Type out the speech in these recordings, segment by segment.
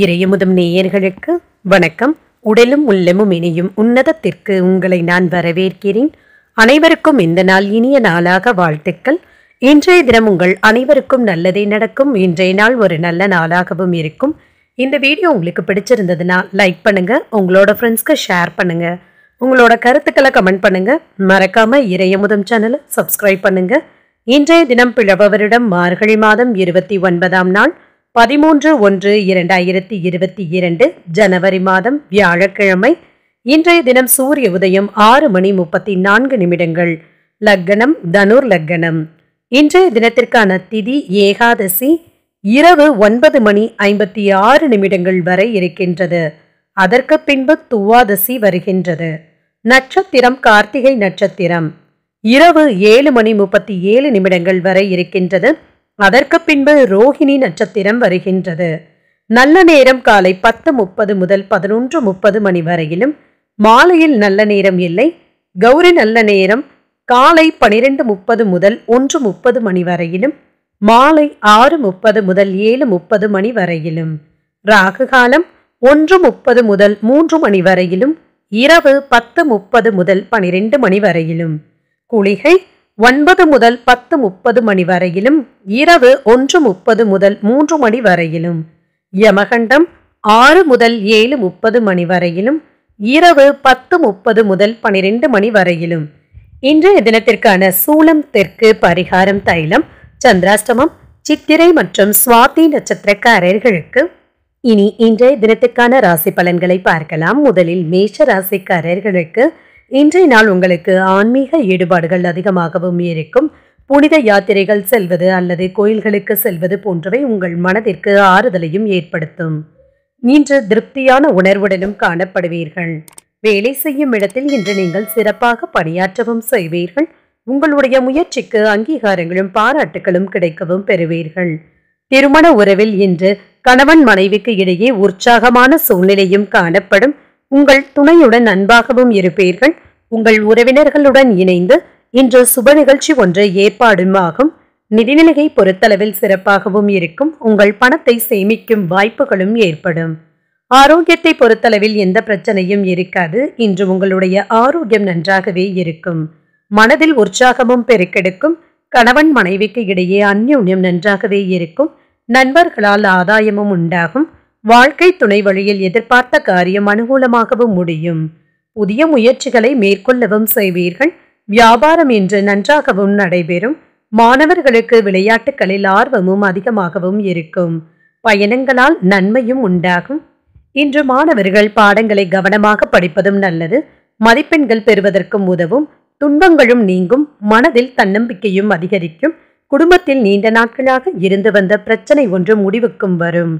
இறையமுதம் நேயர்களுக்கு வணக்கம் உடலும் உள்ளமும் இணையும் உன்னதத்திற்கு உங்களை நான் வரவேற்கிறேன் அனைவருக்கும் இந்த நாள் இனிய நாளாக வாழ்த்துக்கள் இன்றைய தினம் உங்கள் அனைவருக்கும் நல்லதே நடக்கும் இன்றைய நாள் ஒரு நல்ல நாளாகவும் இருக்கும் இந்த வீடியோ உங்களுக்கு பிடிச்சிருந்ததுன்னா லைக் பண்ணுங்க உங்களோட ஃப்ரெண்ட்ஸ்க்கு ஷேர் பண்ணுங்க உங்களோட கருத்துக்களை கமெண்ட் பண்ணுங்க மறக்காம இறையமுதம் சேனலை சப்ஸ்கிரைப் பண்ணுங்க இன்றைய தினம் பிழபவரிடம் மார்கழி மாதம் இருபத்தி ஒன்பதாம் நாள் பதிமூன்று ஒன்று இரண்டாயிரத்தி இருபத்தி இரண்டு ஜனவரி மாதம் வியாழக்கிழமை இன்றைய தினம் சூரிய உதயம் ஆறு மணி முப்பத்தி நான்கு நிமிடங்கள் லக்கணம் தனுர் லக்கணம் இன்றைய தினத்திற்கான திதி ஏகாதசி இரவு ஒன்பது மணி ஐம்பத்தி ஆறு நிமிடங்கள் வரை இருக்கின்றது அதற்கு பின்பு துவாதசி வருகின்றது நட்சத்திரம் கார்த்திகை நட்சத்திரம் இரவு ஏழு மணி முப்பத்தி ஏழு நிமிடங்கள் வரை இருக்கின்றது அதற்கு பின்பு ரோஹிணி நட்சத்திரம் வருகின்றது நல்ல நேரம் காலை பத்து முப்பது முதல் பதினொன்று முப்பது மணி வரையிலும் மாலையில் நல்ல நேரம் இல்லை கௌரி நல்ல நேரம் காலை பனிரெண்டு முப்பது முதல் ஒன்று முப்பது மணி வரையிலும் மாலை ஆறு முப்பது முதல் ஏழு முப்பது மணி வரையிலும் ராகு காலம் ஒன்று முப்பது முதல் மூன்று மணி வரையிலும் இரவு பத்து முப்பது முதல் பனிரெண்டு மணி வரையிலும் குளிகை ஒன்பது முதல் பத்து முப்பது மணி வரையிலும் இரவு ஒன்று முப்பது முதல் மூன்று மணி வரையிலும் யமகண்டம் ஆறு முதல் ஏழு முப்பது மணி வரையிலும் இரவு பத்து முப்பது முதல் பனிரெண்டு மணி வரையிலும் இன்றைய தினத்திற்கான சூலம் தெற்கு பரிகாரம் தைலம் சந்திராஷ்டமம் சித்திரை மற்றும் சுவாதி நட்சத்திரக்காரர்களுக்கு இனி இன்றைய தினத்துக்கான ராசி பலன்களை பார்க்கலாம் முதலில் மேஷ ராசிக்காரர்களுக்கு இன்றைய நாள் உங்களுக்கு ஆன்மீக ஈடுபாடுகள் அதிகமாகவும் இருக்கும் புனித யாத்திரைகள் செல்வது அல்லது கோயில்களுக்கு செல்வது போன்றவை உங்கள் மனதிற்கு ஆறுதலையும் ஏற்படுத்தும் இன்று திருப்தியான உணர்வுடனும் காணப்படுவீர்கள் வேலை செய்யும் இடத்தில் இன்று நீங்கள் சிறப்பாக பணியாற்றவும் செய்வீர்கள் உங்களுடைய முயற்சிக்கு அங்கீகாரங்களும் பாராட்டுகளும் கிடைக்கவும் பெறுவீர்கள் திருமண உறவில் இன்று கணவன் மனைவிக்கு இடையே உற்சாகமான சூழ்நிலையும் காணப்படும் உங்கள் துணையுடன் அன்பாகவும் இருப்பீர்கள் உங்கள் உறவினர்களுடன் இணைந்து இன்று சுப நிகழ்ச்சி ஒன்று ஏற்பாடும் ஆகும் நிதிநிலையை பொறுத்தளவில் சிறப்பாகவும் இருக்கும் உங்கள் பணத்தை சேமிக்கும் வாய்ப்புகளும் ஏற்படும் ஆரோக்கியத்தை பொறுத்தளவில் எந்த பிரச்சனையும் இருக்காது இன்று உங்களுடைய ஆரோக்கியம் நன்றாகவே இருக்கும் மனதில் உற்சாகமும் பெருக்கெடுக்கும் கணவன் மனைவிக்கு இடையே அந்யுன்யம் நன்றாகவே இருக்கும் நண்பர்களால் ஆதாயமும் உண்டாகும் வாழ்க்கை துணை வழியில் எதிர்பார்த்த காரியம் அனுகூலமாகவும் முடியும் புதிய முயற்சிகளை மேற்கொள்ளவும் செய்வீர்கள் வியாபாரம் என்று நன்றாகவும் நடைபெறும் மாணவர்களுக்கு விளையாட்டுகளில் ஆர்வமும் அதிகமாகவும் இருக்கும் பயணங்களால் நன்மையும் உண்டாகும் இன்று மாணவர்கள் பாடங்களை கவனமாக படிப்பதும் நல்லது மதிப்பெண்கள் பெறுவதற்கும் உதவும் துன்பங்களும் நீங்கும் மனதில் தன்னம்பிக்கையும் அதிகரிக்கும் குடும்பத்தில் நீண்ட நாட்களாக இருந்து வந்த பிரச்சனை ஒன்று முடிவுக்கும் வரும்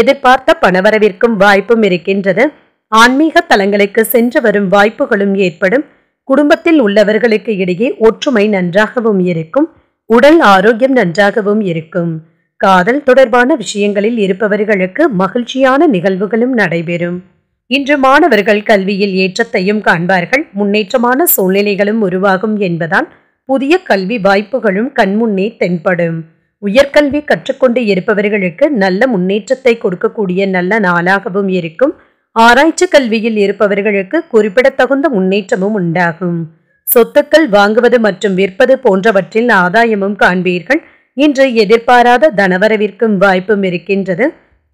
எதிர்பார்த்த பணவரவிற்கும் வாய்ப்பும் இருக்கின்றது ஆன்மீக தலங்களுக்கு சென்று வரும் வாய்ப்புகளும் ஏற்படும் குடும்பத்தில் உள்ளவர்களுக்கு இடையே ஒற்றுமை நன்றாகவும் இருக்கும் உடல் ஆரோக்கியம் நன்றாகவும் இருக்கும் காதல் தொடர்பான விஷயங்களில் இருப்பவர்களுக்கு மகிழ்ச்சியான நிகழ்வுகளும் நடைபெறும் இன்று மாணவர்கள் கல்வியில் ஏற்றத்தையும் காண்பார்கள் முன்னேற்றமான சூழ்நிலைகளும் உருவாகும் என்பதால் புதிய கல்வி வாய்ப்புகளும் கண்முன்னே தென்படும் உயர்கல்வி கற்றுக்கொண்டு இருப்பவர்களுக்கு நல்ல முன்னேற்றத்தை கொடுக்கக்கூடிய நல்ல நாளாகவும் இருக்கும் ஆராய்ச்சி கல்வியில் இருப்பவர்களுக்கு குறிப்பிடத்தகுந்த முன்னேற்றமும் உண்டாகும் சொத்துக்கள் வாங்குவது மற்றும் விற்பது போன்றவற்றில் ஆதாயமும் காண்பீர்கள் இன்று எதிர்பாராத தனவரவிற்கும் வாய்ப்பும் இருக்கின்றது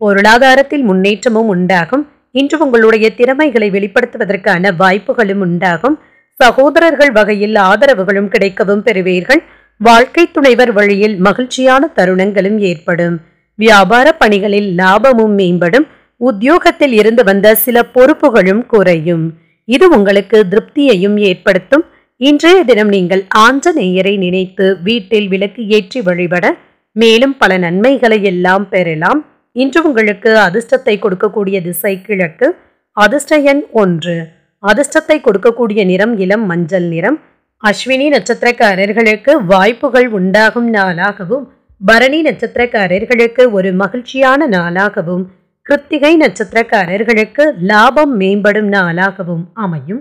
பொருளாதாரத்தில் முன்னேற்றமும் உண்டாகும் இன்று உங்களுடைய திறமைகளை வெளிப்படுத்துவதற்கான வாய்ப்புகளும் உண்டாகும் சகோதரர்கள் வகையில் ஆதரவுகளும் கிடைக்கவும் பெறுவீர்கள் வாழ்க்கை துணைவர் வழியில் மகிழ்ச்சியான தருணங்களும் ஏற்படும் வியாபார பணிகளில் லாபமும் மேம்படும் உத்தியோகத்தில் இருந்து வந்த சில பொறுப்புகளும் குறையும் இது உங்களுக்கு திருப்தியையும் ஏற்படுத்தும் இன்றைய தினம் நீங்கள் ஆஞ்சநேயரை நினைத்து வீட்டில் விளக்கு ஏற்றி வழிபட மேலும் பல நன்மைகளை எல்லாம் பெறலாம் இன்று உங்களுக்கு அதிர்ஷ்டத்தை கொடுக்கக்கூடிய திசை கிழக்கு அதிர்ஷ்ட எண் ஒன்று அதிர்ஷ்டத்தை கொடுக்கக்கூடிய நிறம் இளம் மஞ்சள் நிறம் அஸ்வினி நட்சத்திரக்காரர்களுக்கு வாய்ப்புகள் உண்டாகும் நாளாகவும் பரணி நட்சத்திரக்காரர்களுக்கு ஒரு மகிழ்ச்சியான நாளாகவும் கிருத்திகை நட்சத்திரக்காரர்களுக்கு லாபம் மேம்படும் நாளாகவும் அமையும்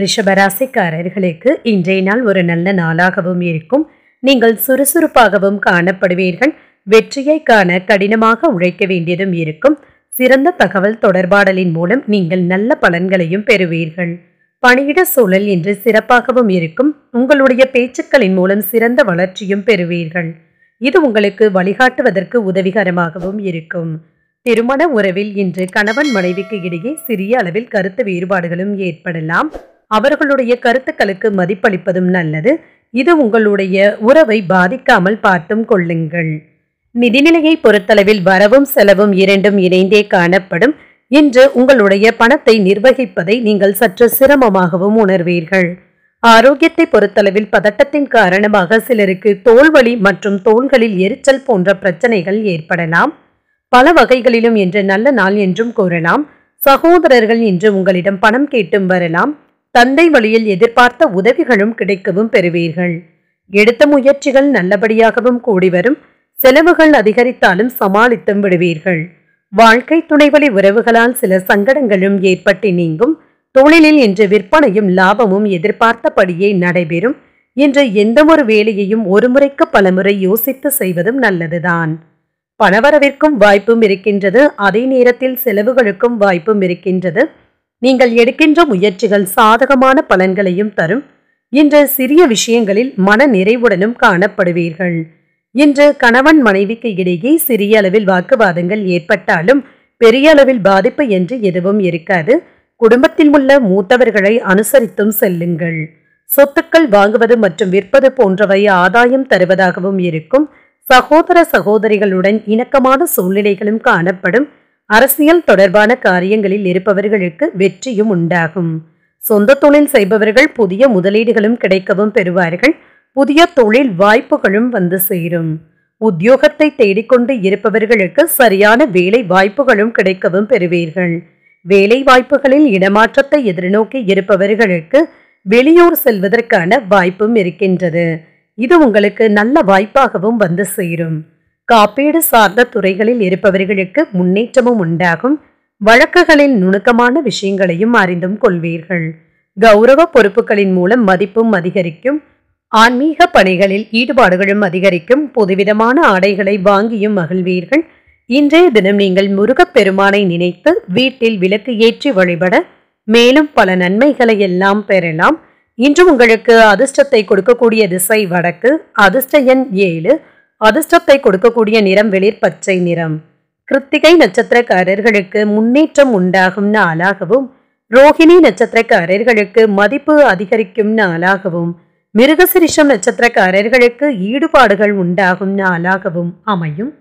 ரிஷபராசிக்காரர்களுக்கு இன்றைய நாள் ஒரு நல்ல நாளாகவும் இருக்கும் நீங்கள் சுறுசுறுப்பாகவும் காணப்படுவீர்கள் வெற்றியை காண கடினமாக உழைக்க வேண்டியதும் இருக்கும் சிறந்த தகவல் தொடர்பாடலின் மூலம் நீங்கள் நல்ல பலன்களையும் பெறுவீர்கள் பணியிட சூழல் இன்று சிறப்பாகவும் இருக்கும் உங்களுடைய பேச்சுக்களின் மூலம் சிறந்த வளர்ச்சியும் பெறுவீர்கள் இது உங்களுக்கு வழிகாட்டுவதற்கு உதவிகரமாகவும் இருக்கும் திருமண உறவில் இன்று கணவன் மனைவிக்கு இடையே சிறிய அளவில் கருத்து வேறுபாடுகளும் ஏற்படலாம் அவர்களுடைய கருத்துக்களுக்கு மதிப்பளிப்பதும் நல்லது இது உங்களுடைய உறவை பாதிக்காமல் பார்த்தும் கொள்ளுங்கள் நிதிநிலையை பொறுத்தளவில் வரவும் செலவும் இரண்டும் இணைந்தே காணப்படும் இன்று உங்களுடைய பணத்தை நிர்வகிப்பதை நீங்கள் சற்று சிரமமாகவும் உணர்வீர்கள் ஆரோக்கியத்தை பொறுத்தளவில் பதட்டத்தின் காரணமாக சிலருக்கு தோல்வலி மற்றும் தோள்களில் எரிச்சல் போன்ற பிரச்சனைகள் ஏற்படலாம் பல வகைகளிலும் இன்று நல்ல நாள் என்றும் கூறலாம் சகோதரர்கள் இன்று உங்களிடம் பணம் கேட்டும் வரலாம் தந்தை வழியில் எதிர்பார்த்த உதவிகளும் கிடைக்கவும் பெறுவீர்கள் எடுத்த முயற்சிகள் நல்லபடியாகவும் கூடி வரும் செலவுகள் அதிகரித்தாலும் சமாளித்தும் விடுவீர்கள் வாழ்க்கை துணைவழி உறவுகளால் சில சங்கடங்களும் ஏற்பட்டு நீங்கும் தொழிலில் இன்று விற்பனையும் லாபமும் எதிர்பார்த்தபடியே நடைபெறும் இன்று எந்தவொரு வேலையையும் ஒருமுறைக்கு பலமுறை யோசித்து செய்வதும் நல்லதுதான் பணவரவிற்கும் வாய்ப்பும் இருக்கின்றது அதே நேரத்தில் செலவுகளுக்கும் வாய்ப்பும் இருக்கின்றது நீங்கள் எடுக்கின்ற முயற்சிகள் சாதகமான பலன்களையும் தரும் இன்று சிறிய விஷயங்களில் மன நிறைவுடனும் காணப்படுவீர்கள் இன்று கணவன் மனைவிக்கு இடையே சிறிய அளவில் வாக்குவாதங்கள் ஏற்பட்டாலும் பெரிய அளவில் பாதிப்பு என்று எதுவும் இருக்காது குடும்பத்தில் உள்ள மூத்தவர்களை அனுசரித்தும் செல்லுங்கள் சொத்துக்கள் வாங்குவது மற்றும் விற்பது போன்றவை ஆதாயம் தருவதாகவும் இருக்கும் சகோதர சகோதரிகளுடன் இணக்கமான சூழ்நிலைகளும் காணப்படும் அரசியல் தொடர்பான காரியங்களில் இருப்பவர்களுக்கு வெற்றியும் உண்டாகும் சொந்த தொழில் செய்பவர்கள் புதிய முதலீடுகளும் கிடைக்கவும் பெறுவார்கள் புதிய தொழில் வாய்ப்புகளும் வந்து சேரும் உத்தியோகத்தை தேடிக்கொண்டு இருப்பவர்களுக்கு சரியான வேலை வாய்ப்புகளும் கிடைக்கவும் பெறுவீர்கள் வேலை வாய்ப்புகளில் இடமாற்றத்தை எதிர்நோக்கி இருப்பவர்களுக்கு வெளியூர் செல்வதற்கான வாய்ப்பும் இருக்கின்றது இது உங்களுக்கு நல்ல வாய்ப்பாகவும் வந்து சேரும் காப்பீடு சார்ந்த துறைகளில் இருப்பவர்களுக்கு முன்னேற்றமும் உண்டாகும் வழக்குகளில் நுணுக்கமான விஷயங்களையும் அறிந்தும் கொள்வீர்கள் கௌரவ பொறுப்புகளின் மூலம் மதிப்பும் அதிகரிக்கும் ஆன்மீக பணிகளில் ஈடுபாடுகளும் அதிகரிக்கும் புதுவிதமான ஆடைகளை வாங்கியும் மகிழ்வீர்கள் இன்றைய தினம் நீங்கள் முருகப்பெருமானை நினைத்து வீட்டில் விளக்கு ஏற்றி வழிபட மேலும் பல நன்மைகளை எல்லாம் பெறலாம் இன்று உங்களுக்கு அதிர்ஷ்டத்தை கொடுக்கக்கூடிய திசை வடக்கு அதிர்ஷ்ட எண் ஏழு அதிர்ஷ்டத்தை கொடுக்கக்கூடிய நிறம் வெளிர் பச்சை நிறம் கிருத்திகை நட்சத்திரக்காரர்களுக்கு முன்னேற்றம் உண்டாகும் நாளாகவும் ரோஹிணி நட்சத்திரக்காரர்களுக்கு மதிப்பு அதிகரிக்கும் நாளாகவும் மிருகசிரிஷம் நட்சத்திரக்காரர்களுக்கு ஈடுபாடுகள் உண்டாகும் நாளாகவும் அமையும்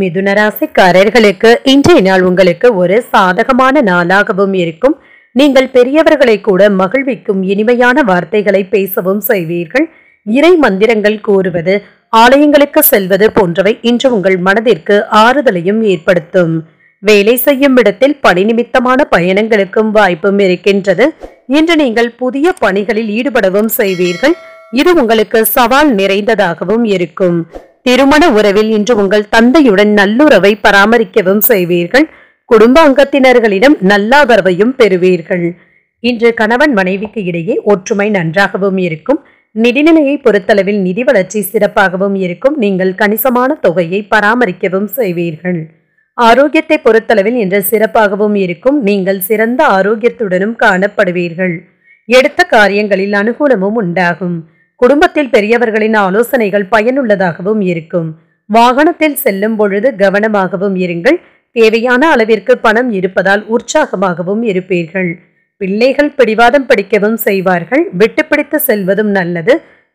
மிதுனராசிக்காரர்களுக்கு இன்றைய நாள் உங்களுக்கு ஒரு சாதகமான நாளாகவும் இருக்கும் நீங்கள் பெரியவர்களை கூட மகிழ்விக்கும் இனிமையான வார்த்தைகளை பேசவும் செய்வீர்கள் இறை மந்திரங்கள் கூறுவது ஆலயங்களுக்கு செல்வது போன்றவை இன்று உங்கள் மனதிற்கு ஆறுதலையும் ஏற்படுத்தும் வேலை செய்யும் இடத்தில் பணி நிமித்தமான பயணங்களுக்கும் வாய்ப்பும் இருக்கின்றது இன்று நீங்கள் புதிய பணிகளில் ஈடுபடவும் செய்வீர்கள் இது உங்களுக்கு சவால் நிறைந்ததாகவும் இருக்கும் திருமண உறவில் இன்று உங்கள் தந்தையுடன் நல்லுறவை பராமரிக்கவும் செய்வீர்கள் குடும்ப அங்கத்தினர்களிடம் நல்லாதரவையும் பெறுவீர்கள் இன்று கணவன் மனைவிக்கு இடையே ஒற்றுமை நன்றாகவும் இருக்கும் நிதிநிலையை பொறுத்தளவில் நிதி வளர்ச்சி சிறப்பாகவும் இருக்கும் நீங்கள் கணிசமான தொகையை பராமரிக்கவும் செய்வீர்கள் ஆரோக்கியத்தை பொறுத்தளவில் இன்று சிறப்பாகவும் இருக்கும் நீங்கள் சிறந்த ஆரோக்கியத்துடனும் காணப்படுவீர்கள் எடுத்த காரியங்களில் அனுகூலமும் உண்டாகும் குடும்பத்தில் பெரியவர்களின் ஆலோசனைகள் பயனுள்ளதாகவும் இருக்கும் வாகனத்தில் செல்லும் பொழுது கவனமாகவும் இருங்கள் தேவையான அளவிற்கு பணம் இருப்பதால் உற்சாகமாகவும் இருப்பீர்கள் பிள்ளைகள் பிடிவாதம் படிக்கவும் செய்வார்கள் விட்டுப்பிடித்து செல்வதும் நல்லது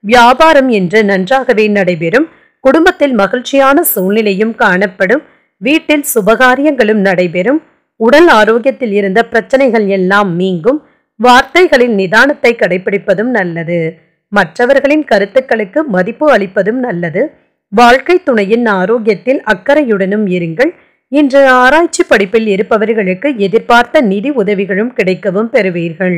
வியாபாரம் என்று நன்றாகவே நடைபெறும் குடும்பத்தில் மகிழ்ச்சியான சூழ்நிலையும் காணப்படும் வீட்டில் சுபகாரியங்களும் நடைபெறும் உடல் ஆரோக்கியத்தில் இருந்த பிரச்சனைகள் எல்லாம் நீங்கும் வார்த்தைகளின் நிதானத்தை கடைபிடிப்பதும் நல்லது மற்றவர்களின் கருத்துக்களுக்கு மதிப்பு அளிப்பதும் நல்லது வாழ்க்கை துணையின் ஆரோக்கியத்தில் அக்கறையுடனும் இருங்கள் இன்று ஆராய்ச்சி படிப்பில் இருப்பவர்களுக்கு எதிர்பார்த்த நிதி உதவிகளும் கிடைக்கவும் பெறுவீர்கள்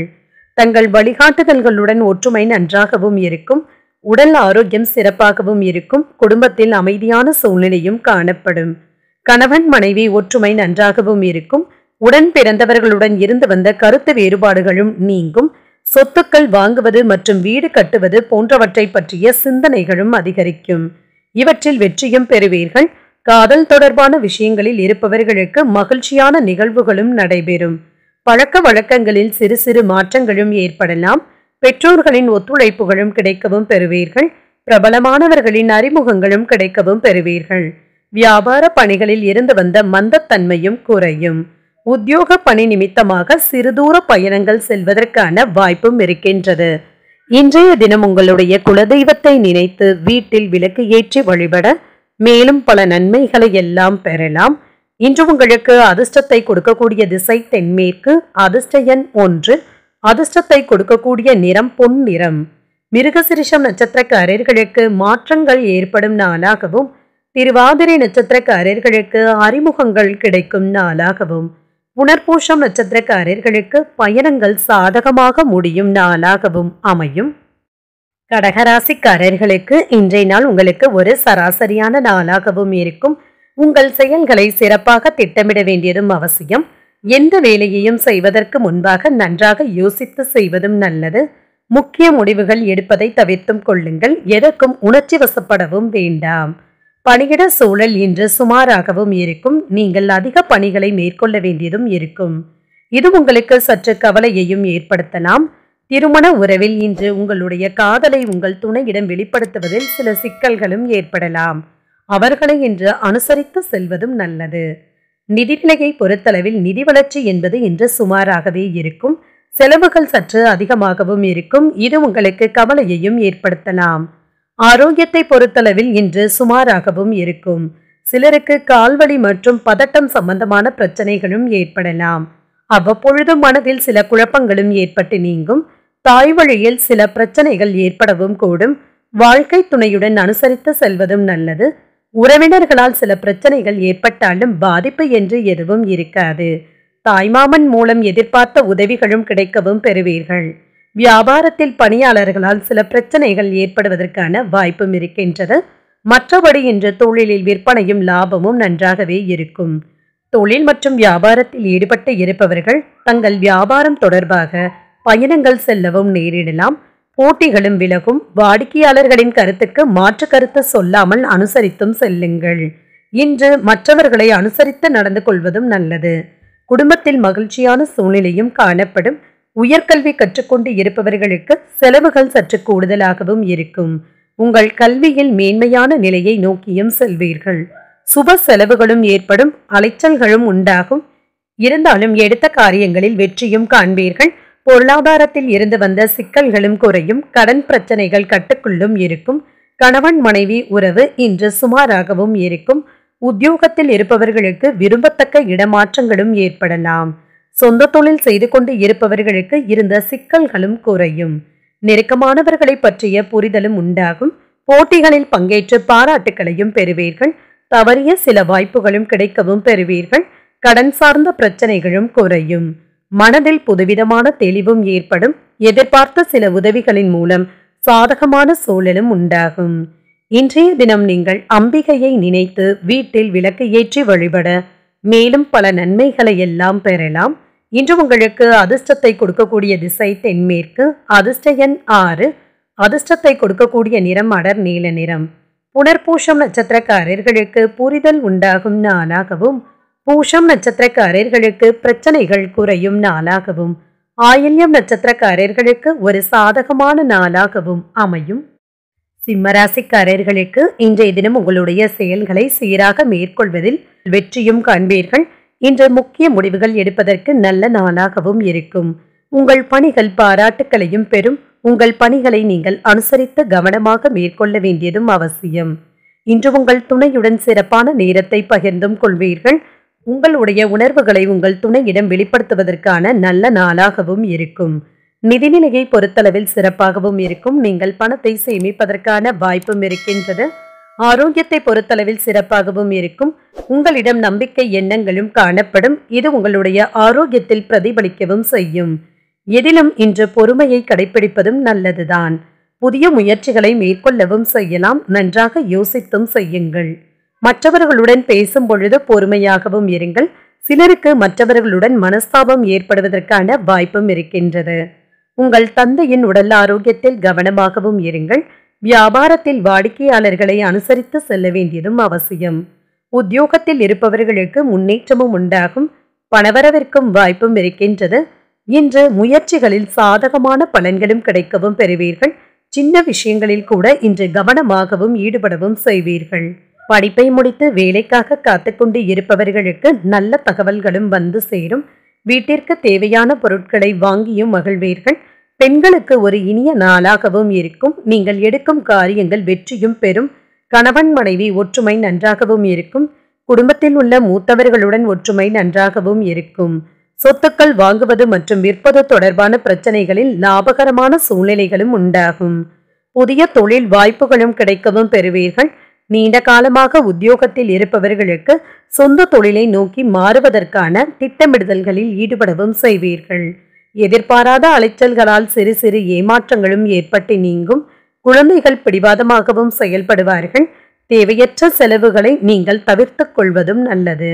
தங்கள் வழிகாட்டுதல்களுடன் ஒற்றுமை நன்றாகவும் இருக்கும் உடல் ஆரோக்கியம் சிறப்பாகவும் இருக்கும் குடும்பத்தில் அமைதியான சூழ்நிலையும் காணப்படும் கணவன் மனைவி ஒற்றுமை நன்றாகவும் இருக்கும் உடன் பிறந்தவர்களுடன் இருந்து வந்த கருத்து வேறுபாடுகளும் நீங்கும் சொத்துக்கள் வாங்குவது மற்றும் வீடு கட்டுவது போன்றவற்றை பற்றிய சிந்தனைகளும் அதிகரிக்கும் இவற்றில் வெற்றியும் பெறுவீர்கள் காதல் தொடர்பான விஷயங்களில் இருப்பவர்களுக்கு மகிழ்ச்சியான நிகழ்வுகளும் நடைபெறும் பழக்க வழக்கங்களில் சிறு சிறு மாற்றங்களும் ஏற்படலாம் பெற்றோர்களின் ஒத்துழைப்புகளும் கிடைக்கவும் பெறுவீர்கள் பிரபலமானவர்களின் அறிமுகங்களும் கிடைக்கவும் பெறுவீர்கள் வியாபார பணிகளில் இருந்து வந்த மந்தத்தன்மையும் குறையும் உத்தியோக பணி நிமித்தமாக சிறுதூர பயணங்கள் செல்வதற்கான வாய்ப்பும் இருக்கின்றது இன்றைய தினம் உங்களுடைய குலதெய்வத்தை நினைத்து வீட்டில் விளக்கு ஏற்றி வழிபட மேலும் பல நன்மைகளை எல்லாம் பெறலாம் இன்று உங்களுக்கு அதிர்ஷ்டத்தை கொடுக்கக்கூடிய திசை தென்மேற்கு அதிர்ஷ்ட எண் ஒன்று அதிர்ஷ்டத்தை கொடுக்கக்கூடிய நிறம் பொன் நிறம் மிருகசிரிஷம் நட்சத்திரக்காரர்களுக்கு மாற்றங்கள் ஏற்படும் நாளாகவும் திருவாதிரை நட்சத்திரக்காரர்களுக்கு அறிமுகங்கள் கிடைக்கும் நாளாகவும் புனர்பூஷம் நட்சத்திரக்காரர்களுக்கு பயணங்கள் சாதகமாக முடியும் நாளாகவும் அமையும் கடகராசிக்காரர்களுக்கு இன்றைய நாள் உங்களுக்கு ஒரு சராசரியான நாளாகவும் இருக்கும் உங்கள் செயல்களை சிறப்பாக திட்டமிட வேண்டியதும் அவசியம் எந்த வேலையையும் செய்வதற்கு முன்பாக நன்றாக யோசித்து செய்வதும் நல்லது முக்கிய முடிவுகள் எடுப்பதை தவிர்த்தும் கொள்ளுங்கள் எதற்கும் உணர்ச்சி வசப்படவும் வேண்டாம் பணியிட சூழல் இன்று சுமாராகவும் இருக்கும் நீங்கள் அதிக பணிகளை மேற்கொள்ள வேண்டியதும் இருக்கும் இது உங்களுக்கு சற்று கவலையையும் ஏற்படுத்தலாம் திருமண உறவில் இன்று உங்களுடைய காதலை உங்கள் துணையிடம் வெளிப்படுத்துவதில் சில சிக்கல்களும் ஏற்படலாம் அவர்களை இன்று அனுசரித்து செல்வதும் நல்லது நிதிநிலையை பொறுத்தளவில் நிதி வளர்ச்சி என்பது இன்று சுமாராகவே இருக்கும் செலவுகள் சற்று அதிகமாகவும் இருக்கும் இது உங்களுக்கு கவலையையும் ஏற்படுத்தலாம் ஆரோக்கியத்தை பொறுத்தளவில் இன்று சுமாராகவும் இருக்கும் சிலருக்கு கால்வழி மற்றும் பதட்டம் சம்பந்தமான பிரச்சனைகளும் ஏற்படலாம் அவ்வப்பொழுது மனதில் சில குழப்பங்களும் ஏற்பட்டு நீங்கும் தாய் வழியில் சில பிரச்சனைகள் ஏற்படவும் கூடும் வாழ்க்கை துணையுடன் அனுசரித்து செல்வதும் நல்லது உறவினர்களால் சில பிரச்சனைகள் ஏற்பட்டாலும் பாதிப்பு என்று எதுவும் இருக்காது தாய்மாமன் மூலம் எதிர்பார்த்த உதவிகளும் கிடைக்கவும் பெறுவீர்கள் வியாபாரத்தில் பணியாளர்களால் சில பிரச்சனைகள் ஏற்படுவதற்கான வாய்ப்பும் இருக்கின்றது மற்றபடி இன்று தொழிலில் விற்பனையும் லாபமும் நன்றாகவே இருக்கும் தொழில் மற்றும் வியாபாரத்தில் ஈடுபட்டு இருப்பவர்கள் தங்கள் வியாபாரம் தொடர்பாக பயணங்கள் செல்லவும் நேரிடலாம் போட்டிகளும் விலகும் வாடிக்கையாளர்களின் கருத்துக்கு மாற்று கருத்து சொல்லாமல் அனுசரித்தும் செல்லுங்கள் இன்று மற்றவர்களை அனுசரித்து நடந்து கொள்வதும் நல்லது குடும்பத்தில் மகிழ்ச்சியான சூழ்நிலையும் காணப்படும் உயர்கல்வி கற்றுக்கொண்டு இருப்பவர்களுக்கு செலவுகள் சற்று கூடுதலாகவும் இருக்கும் உங்கள் கல்வியில் மேன்மையான நிலையை நோக்கியும் செல்வீர்கள் சுப செலவுகளும் ஏற்படும் அலைச்சல்களும் உண்டாகும் இருந்தாலும் எடுத்த காரியங்களில் வெற்றியும் காண்பீர்கள் பொருளாதாரத்தில் இருந்து வந்த சிக்கல்களும் குறையும் கடன் பிரச்சனைகள் கட்டுக்குள்ளும் இருக்கும் கணவன் மனைவி உறவு இன்று சுமாராகவும் இருக்கும் உத்தியோகத்தில் இருப்பவர்களுக்கு விரும்பத்தக்க இடமாற்றங்களும் ஏற்படலாம் சொந்த தொழில் செய்து கொண்டு இருப்பவர்களுக்கு இருந்த சிக்கல்களும் குறையும் நெருக்கமானவர்களை பற்றிய புரிதலும் உண்டாகும் போட்டிகளில் பங்கேற்று பாராட்டுகளையும் பெறுவீர்கள் தவறிய சில வாய்ப்புகளும் கிடைக்கவும் பெறுவீர்கள் கடன் சார்ந்த பிரச்சனைகளும் குறையும் மனதில் புதுவிதமான தெளிவும் ஏற்படும் எதிர்பார்த்த சில உதவிகளின் மூலம் சாதகமான சூழலும் உண்டாகும் இன்றைய தினம் நீங்கள் அம்பிகையை நினைத்து வீட்டில் விளக்கு ஏற்றி வழிபட மேலும் பல நன்மைகளை எல்லாம் பெறலாம் இன்று உங்களுக்கு அதிர்ஷ்டத்தை கொடுக்கக்கூடிய திசை தென்மேற்கு அதிர்ஷ்ட எண் ஆறு அதிர்ஷ்டத்தை கொடுக்கக்கூடிய நிறம் அடர் நீல நிறம் புனர்பூஷம் நட்சத்திரக்காரர்களுக்கு புரிதல் உண்டாகும் நாளாகவும் பூஷம் நட்சத்திரக்காரர்களுக்கு பிரச்சனைகள் குறையும் நாளாகவும் ஆயில்யம் நட்சத்திரக்காரர்களுக்கு ஒரு சாதகமான நாளாகவும் அமையும் சிம்மராசிக்காரர்களுக்கு இன்றைய தினம் உங்களுடைய செயல்களை சீராக மேற்கொள்வதில் வெற்றியும் காண்பீர்கள் இன்று முக்கிய முடிவுகள் எடுப்பதற்கு நல்ல நாளாகவும் இருக்கும் உங்கள் பணிகள் பாராட்டுக்களையும் பெறும் உங்கள் பணிகளை நீங்கள் அனுசரித்து கவனமாக மேற்கொள்ள வேண்டியதும் அவசியம் இன்று உங்கள் துணையுடன் சிறப்பான நேரத்தை பகிர்ந்தும் கொள்வீர்கள் உங்களுடைய உணர்வுகளை உங்கள் துணையிடம் வெளிப்படுத்துவதற்கான நல்ல நாளாகவும் இருக்கும் நிதிநிலையை பொறுத்தளவில் சிறப்பாகவும் இருக்கும் நீங்கள் பணத்தை சேமிப்பதற்கான வாய்ப்பும் இருக்கின்றது ஆரோக்கியத்தை பொறுத்தளவில் சிறப்பாகவும் இருக்கும் உங்களிடம் நம்பிக்கை எண்ணங்களும் காணப்படும் இது உங்களுடைய ஆரோக்கியத்தில் பிரதிபலிக்கவும் செய்யும் எதிலும் இன்று பொறுமையை கடைபிடிப்பதும் நல்லதுதான் புதிய முயற்சிகளை மேற்கொள்ளவும் செய்யலாம் நன்றாக யோசித்தும் செய்யுங்கள் மற்றவர்களுடன் பேசும் பொழுது பொறுமையாகவும் இருங்கள் சிலருக்கு மற்றவர்களுடன் மனஸ்தாபம் ஏற்படுவதற்கான வாய்ப்பும் இருக்கின்றது உங்கள் தந்தையின் உடல் ஆரோக்கியத்தில் கவனமாகவும் இருங்கள் வியாபாரத்தில் வாடிக்கையாளர்களை அனுசரித்து செல்ல வேண்டியதும் அவசியம் உத்தியோகத்தில் இருப்பவர்களுக்கு முன்னேற்றமும் உண்டாகும் பணவரவிற்கும் வாய்ப்பும் இருக்கின்றது இன்று முயற்சிகளில் சாதகமான பலன்களும் கிடைக்கவும் பெறுவீர்கள் சின்ன விஷயங்களில் கூட இன்று கவனமாகவும் ஈடுபடவும் செய்வீர்கள் படிப்பை முடித்து வேலைக்காக காத்துக்கொண்டு இருப்பவர்களுக்கு நல்ல தகவல்களும் வந்து சேரும் வீட்டிற்கு தேவையான பொருட்களை வாங்கியும் மகிழ்வீர்கள் பெண்களுக்கு ஒரு இனிய நாளாகவும் இருக்கும் நீங்கள் எடுக்கும் காரியங்கள் வெற்றியும் பெறும் கணவன் மனைவி ஒற்றுமை நன்றாகவும் இருக்கும் குடும்பத்தில் உள்ள மூத்தவர்களுடன் ஒற்றுமை நன்றாகவும் இருக்கும் சொத்துக்கள் வாங்குவது மற்றும் விற்பது தொடர்பான பிரச்சனைகளில் லாபகரமான சூழ்நிலைகளும் உண்டாகும் புதிய தொழில் வாய்ப்புகளும் கிடைக்கவும் பெறுவீர்கள் நீண்ட காலமாக உத்தியோகத்தில் இருப்பவர்களுக்கு சொந்த தொழிலை நோக்கி மாறுவதற்கான திட்டமிடுதல்களில் ஈடுபடவும் செய்வீர்கள் எதிர்பாராத அலைச்சல்களால் சிறு சிறு ஏமாற்றங்களும் ஏற்பட்டு நீங்கும் குழந்தைகள் பிடிவாதமாகவும் செயல்படுவார்கள் தேவையற்ற செலவுகளை நீங்கள் தவிர்த்து கொள்வதும் நல்லது